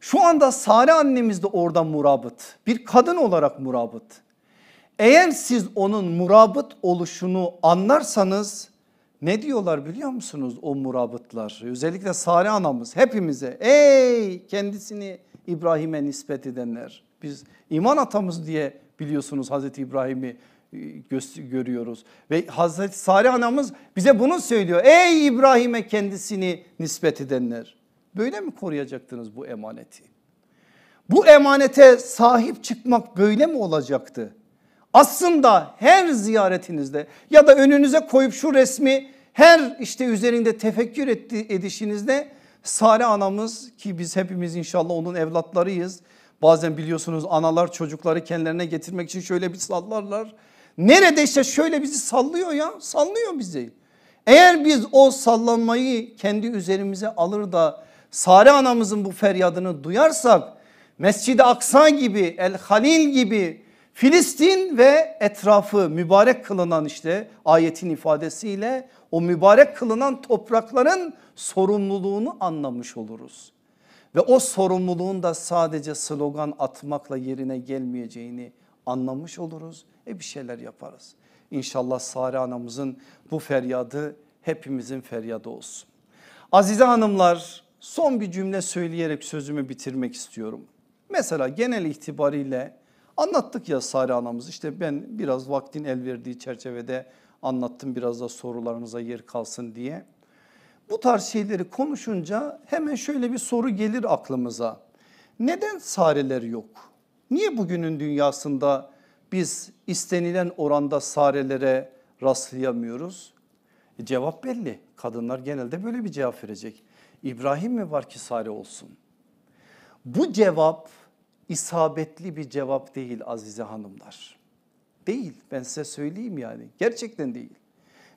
Şu anda Sare annemiz de orada murabıt. Bir kadın olarak murabıt. Eğer siz onun murabıt oluşunu anlarsanız ne diyorlar biliyor musunuz o murabıtlar? Özellikle Sare anamız hepimize ey kendisini İbrahim'e nispet edenler. Biz iman atamız diye biliyorsunuz Hazreti İbrahim'i e, görüyoruz. Ve Hazreti Sare anamız bize bunu söylüyor. Ey İbrahim'e kendisini nispet edenler. Böyle mi koruyacaktınız bu emaneti? Bu emanete sahip çıkmak böyle mi olacaktı? Aslında her ziyaretinizde ya da önünüze koyup şu resmi her işte üzerinde tefekkür etti, edişinizde Sare anamız ki biz hepimiz inşallah onun evlatlarıyız. Bazen biliyorsunuz analar çocukları kendilerine getirmek için şöyle bir sallarlar. Nerede işte şöyle bizi sallıyor ya sallıyor bizi. Eğer biz o sallanmayı kendi üzerimize alır da Sare anamızın bu feryadını duyarsak Mescid-i Aksa gibi El Halil gibi Filistin ve etrafı mübarek kılınan işte ayetin ifadesiyle o mübarek kılınan toprakların sorumluluğunu anlamış oluruz. Ve o sorumluluğun da sadece slogan atmakla yerine gelmeyeceğini anlamış oluruz. E bir şeyler yaparız. İnşallah Sare anamızın bu feryadı hepimizin feryadı olsun. Azize hanımlar son bir cümle söyleyerek sözümü bitirmek istiyorum. Mesela genel itibariyle anlattık ya Sare anamız işte ben biraz vaktin el verdiği çerçevede anlattım biraz da sorularınıza yer kalsın diye. Bu tarz şeyleri konuşunca hemen şöyle bir soru gelir aklımıza. Neden sareler yok? Niye bugünün dünyasında biz istenilen oranda sarelere rastlayamıyoruz? E cevap belli. Kadınlar genelde böyle bir cevap verecek. İbrahim mi var ki Sare olsun? Bu cevap isabetli bir cevap değil Azize Hanımlar. Değil ben size söyleyeyim yani gerçekten değil.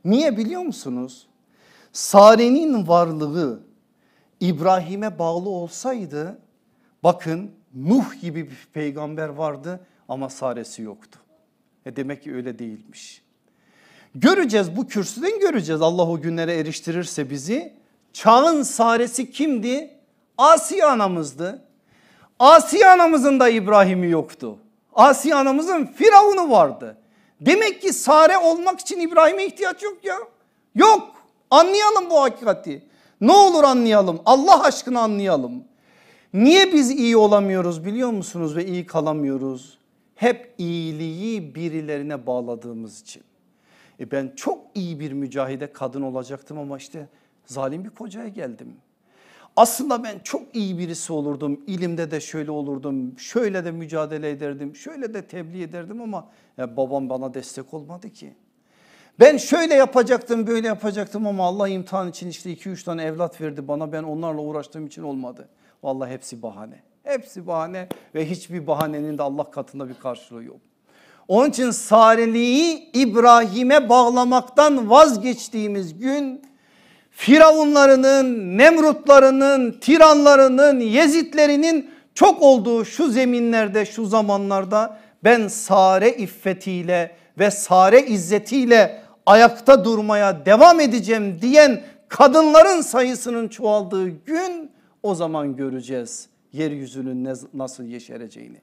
Niye biliyor musunuz? Sare'nin varlığı İbrahim'e bağlı olsaydı bakın Nuh gibi bir peygamber vardı ama Sare'si yoktu. E demek ki öyle değilmiş. Göreceğiz bu kürsüden göreceğiz Allah o günlere eriştirirse bizi. Çağın saresi kimdi? Asiye anamızdı. Asiye anamızın da İbrahim'i yoktu. Asiye anamızın Firavun'u vardı. Demek ki sare olmak için İbrahim'e ihtiyaç yok ya. Yok anlayalım bu hakikati. Ne olur anlayalım Allah aşkına anlayalım. Niye biz iyi olamıyoruz biliyor musunuz ve iyi kalamıyoruz? Hep iyiliği birilerine bağladığımız için. E ben çok iyi bir mücahide kadın olacaktım ama işte Zalim bir kocaya geldim. Aslında ben çok iyi birisi olurdum. İlimde de şöyle olurdum. Şöyle de mücadele ederdim. Şöyle de tebliğ ederdim ama ya babam bana destek olmadı ki. Ben şöyle yapacaktım böyle yapacaktım ama Allah imtihan için işte 2-3 tane evlat verdi bana ben onlarla uğraştığım için olmadı. Vallahi hepsi bahane. Hepsi bahane ve hiçbir bahanenin de Allah katında bir karşılığı yok. Onun için Sariliği İbrahim'e bağlamaktan vazgeçtiğimiz gün Firavunlarının, Nemrutlarının, Tiranlarının, Yezitlerinin çok olduğu şu zeminlerde şu zamanlarda ben sare iffetiyle ve sare izzetiyle ayakta durmaya devam edeceğim diyen kadınların sayısının çoğaldığı gün o zaman göreceğiz yeryüzünün ne, nasıl yeşereceğini.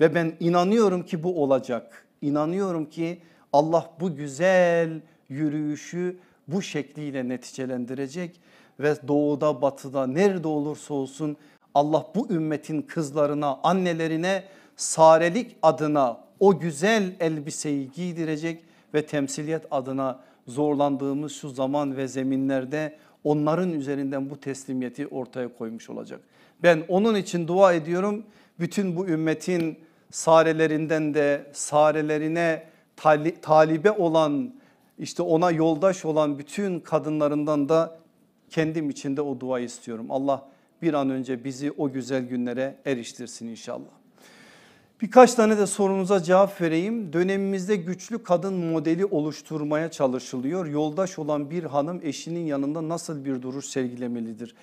Ve ben inanıyorum ki bu olacak. İnanıyorum ki Allah bu güzel yürüyüşü bu şekliyle neticelendirecek ve doğuda batıda nerede olursa olsun Allah bu ümmetin kızlarına annelerine sarelik adına o güzel elbiseyi giydirecek ve temsiliyet adına zorlandığımız şu zaman ve zeminlerde onların üzerinden bu teslimiyeti ortaya koymuş olacak. Ben onun için dua ediyorum. Bütün bu ümmetin sarelerinden de sarelerine talibe olan işte ona yoldaş olan bütün kadınlarından da kendim için de o dua istiyorum. Allah bir an önce bizi o güzel günlere eriştirsin inşallah. Birkaç tane de sorunuza cevap vereyim. Dönemimizde güçlü kadın modeli oluşturmaya çalışılıyor. Yoldaş olan bir hanım eşinin yanında nasıl bir duruş sergilemelidir?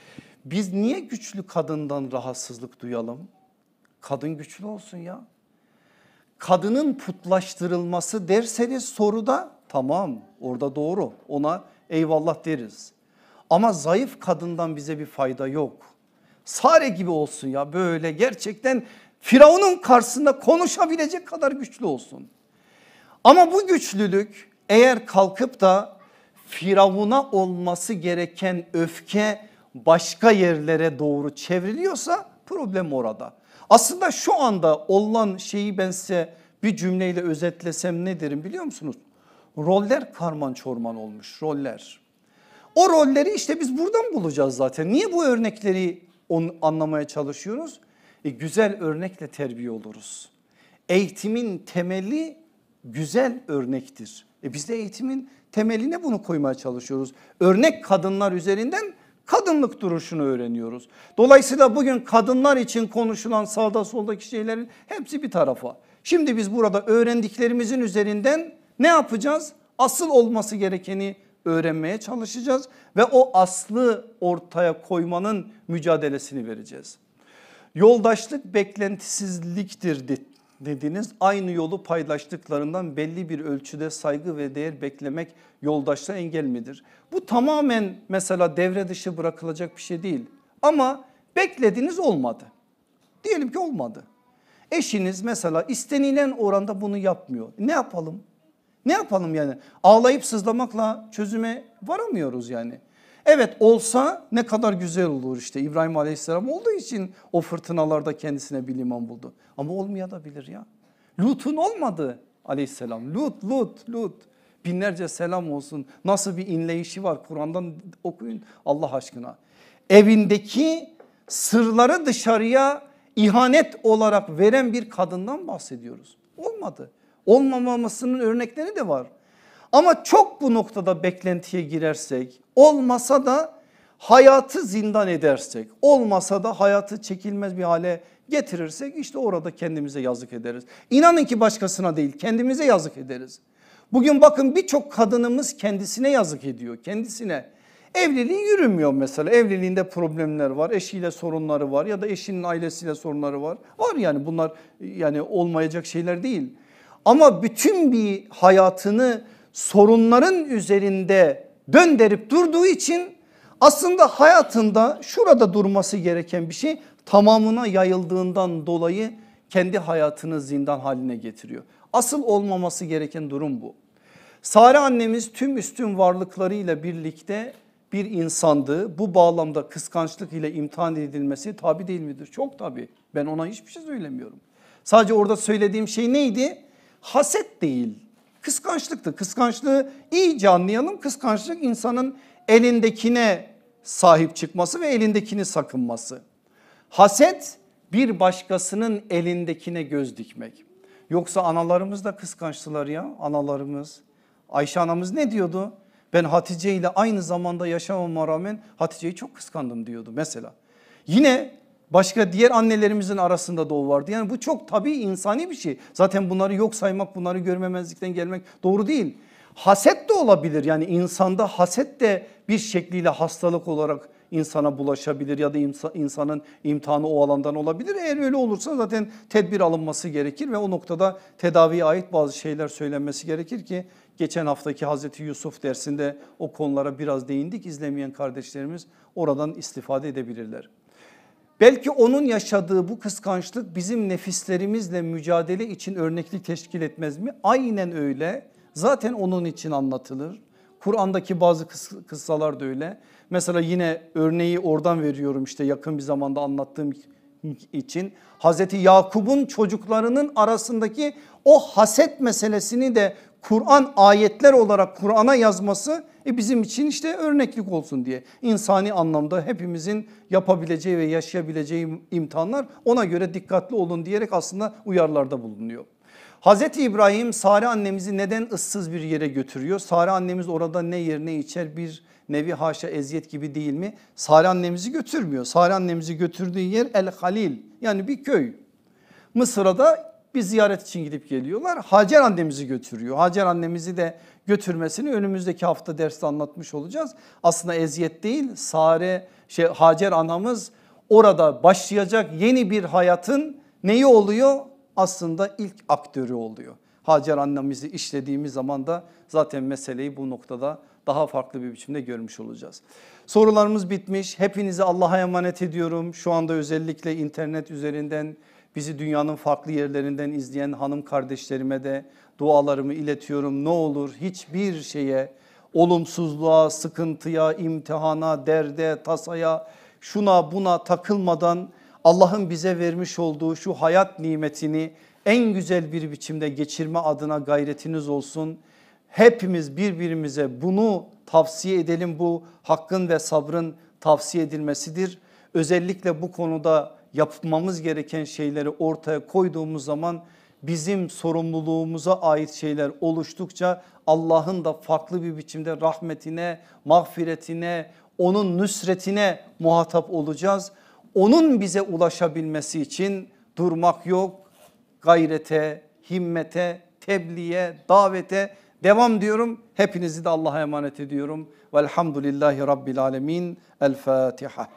Biz niye güçlü kadından rahatsızlık duyalım? Kadın güçlü olsun ya. Kadının putlaştırılması derseniz soruda tamam Orada doğru. Ona eyvallah deriz. Ama zayıf kadından bize bir fayda yok. Sare gibi olsun ya böyle gerçekten Firavun'un karşısında konuşabilecek kadar güçlü olsun. Ama bu güçlülük eğer kalkıp da Firavun'a olması gereken öfke başka yerlere doğru çevriliyorsa problem orada. Aslında şu anda olan şeyi ben size bir cümleyle özetlesem ne derim biliyor musunuz? Roller karman çorman olmuş roller. O rolleri işte biz buradan bulacağız zaten. Niye bu örnekleri onu anlamaya çalışıyoruz? E, güzel örnekle terbiye oluruz. Eğitimin temeli güzel örnektir. E biz de eğitimin temeline bunu koymaya çalışıyoruz. Örnek kadınlar üzerinden kadınlık duruşunu öğreniyoruz. Dolayısıyla bugün kadınlar için konuşulan sağda soldaki şeylerin hepsi bir tarafa. Şimdi biz burada öğrendiklerimizin üzerinden ne yapacağız? Asıl olması gerekeni öğrenmeye çalışacağız ve o aslı ortaya koymanın mücadelesini vereceğiz. Yoldaşlık beklentisizliktir dediniz. Aynı yolu paylaştıklarından belli bir ölçüde saygı ve değer beklemek yoldaşlığa engel midir? Bu tamamen mesela devre dışı bırakılacak bir şey değil. Ama beklediniz olmadı. Diyelim ki olmadı. Eşiniz mesela istenilen oranda bunu yapmıyor. Ne yapalım? Ne yapalım yani? Ağlayıp sızlamakla çözüme varamıyoruz yani. Evet olsa ne kadar güzel olur işte İbrahim Aleyhisselam olduğu için o fırtınalarda kendisine bir liman buldu. Ama olmayabilir ya. Lut'un olmadı aleyhisselam. Lut, Lut, Lut. Binlerce selam olsun. Nasıl bir inleyişi var Kur'an'dan okuyun Allah aşkına. Evindeki sırları dışarıya ihanet olarak veren bir kadından bahsediyoruz. Olmadı olmamamasının örnekleri de var. Ama çok bu noktada beklentiye girersek olmasa da hayatı zindan edersek olmasa da hayatı çekilmez bir hale getirirsek işte orada kendimize yazık ederiz. İnanın ki başkasına değil kendimize yazık ederiz. Bugün bakın birçok kadınımız kendisine yazık ediyor kendisine. Evliliği yürümüyor mesela evliliğinde problemler var eşiyle sorunları var ya da eşinin ailesiyle sorunları var. Var yani bunlar yani olmayacak şeyler değil. Ama bütün bir hayatını sorunların üzerinde dönderip durduğu için aslında hayatında şurada durması gereken bir şey tamamına yayıldığından dolayı kendi hayatını zindan haline getiriyor. Asıl olmaması gereken durum bu. Sare annemiz tüm üstün varlıklarıyla birlikte bir insandı. Bu bağlamda kıskançlık ile imtihan edilmesi tabi değil midir? Çok tabi. Ben ona hiçbir şey söylemiyorum. Sadece orada söylediğim şey neydi? haset değil. Kıskançlıktı. Kıskançlığı iyice anlayalım. Kıskançlık insanın elindekine sahip çıkması ve elindekini sakınması. Haset bir başkasının elindekine göz dikmek. Yoksa analarımız da kıskançtılar ya analarımız. Ayşe anamız ne diyordu? Ben Hatice ile aynı zamanda yaşamama rağmen Hatice'yi çok kıskandım diyordu mesela. Yine Başka diğer annelerimizin arasında da o vardı. Yani bu çok tabii insani bir şey. Zaten bunları yok saymak, bunları görmemezlikten gelmek doğru değil. Haset de olabilir. Yani insanda haset de bir şekliyle hastalık olarak insana bulaşabilir ya da insanın imtihanı o alandan olabilir. Eğer öyle olursa zaten tedbir alınması gerekir ve o noktada tedaviye ait bazı şeyler söylenmesi gerekir ki geçen haftaki Hazreti Yusuf dersinde o konulara biraz değindik. İzlemeyen kardeşlerimiz oradan istifade edebilirler. Belki onun yaşadığı bu kıskançlık bizim nefislerimizle mücadele için örnekli teşkil etmez mi? Aynen öyle. Zaten onun için anlatılır. Kur'an'daki bazı kıssalar da öyle. Mesela yine örneği oradan veriyorum işte yakın bir zamanda anlattığım için Hazreti Yakub'un çocuklarının arasındaki o haset meselesini de Kur'an ayetler olarak Kur'an'a yazması e bizim için işte örneklik olsun diye. insani anlamda hepimizin yapabileceği ve yaşayabileceği imtihanlar ona göre dikkatli olun diyerek aslında uyarlarda bulunuyor. Hazreti İbrahim Sare annemizi neden ıssız bir yere götürüyor? Sare annemiz orada ne yer ne içer bir nevi haşa eziyet gibi değil mi? Sare annemizi götürmüyor. Sare annemizi götürdüğü yer El Halil yani bir köy. Mısır'a da bir ziyaret için gidip geliyorlar. Hacer annemizi götürüyor. Hacer annemizi de götürmesini önümüzdeki hafta derste anlatmış olacağız. Aslında eziyet değil Sare şey Hacer anamız orada başlayacak yeni bir hayatın neyi oluyor? Aslında ilk aktörü oluyor. Hacer annemizi işlediğimiz zaman da zaten meseleyi bu noktada daha farklı bir biçimde görmüş olacağız. Sorularımız bitmiş. Hepinizi Allah'a emanet ediyorum. Şu anda özellikle internet üzerinden bizi dünyanın farklı yerlerinden izleyen hanım kardeşlerime de dualarımı iletiyorum. Ne olur hiçbir şeye olumsuzluğa, sıkıntıya, imtihana, derde, tasaya, şuna buna takılmadan Allah'ın bize vermiş olduğu şu hayat nimetini en güzel bir biçimde geçirme adına gayretiniz olsun hepimiz birbirimize bunu tavsiye edelim. Bu hakkın ve sabrın tavsiye edilmesidir. Özellikle bu konuda yapmamız gereken şeyleri ortaya koyduğumuz zaman bizim sorumluluğumuza ait şeyler oluştukça Allah'ın da farklı bir biçimde rahmetine, mağfiretine, onun nüsretine muhatap olacağız. Onun bize ulaşabilmesi için durmak yok, gayrete, himmete, tebliğe, davete Devam diyorum. Hepinizi de Allah'a emanet ediyorum. Velhamdülillahi Rabbil Alemin. El Fatiha.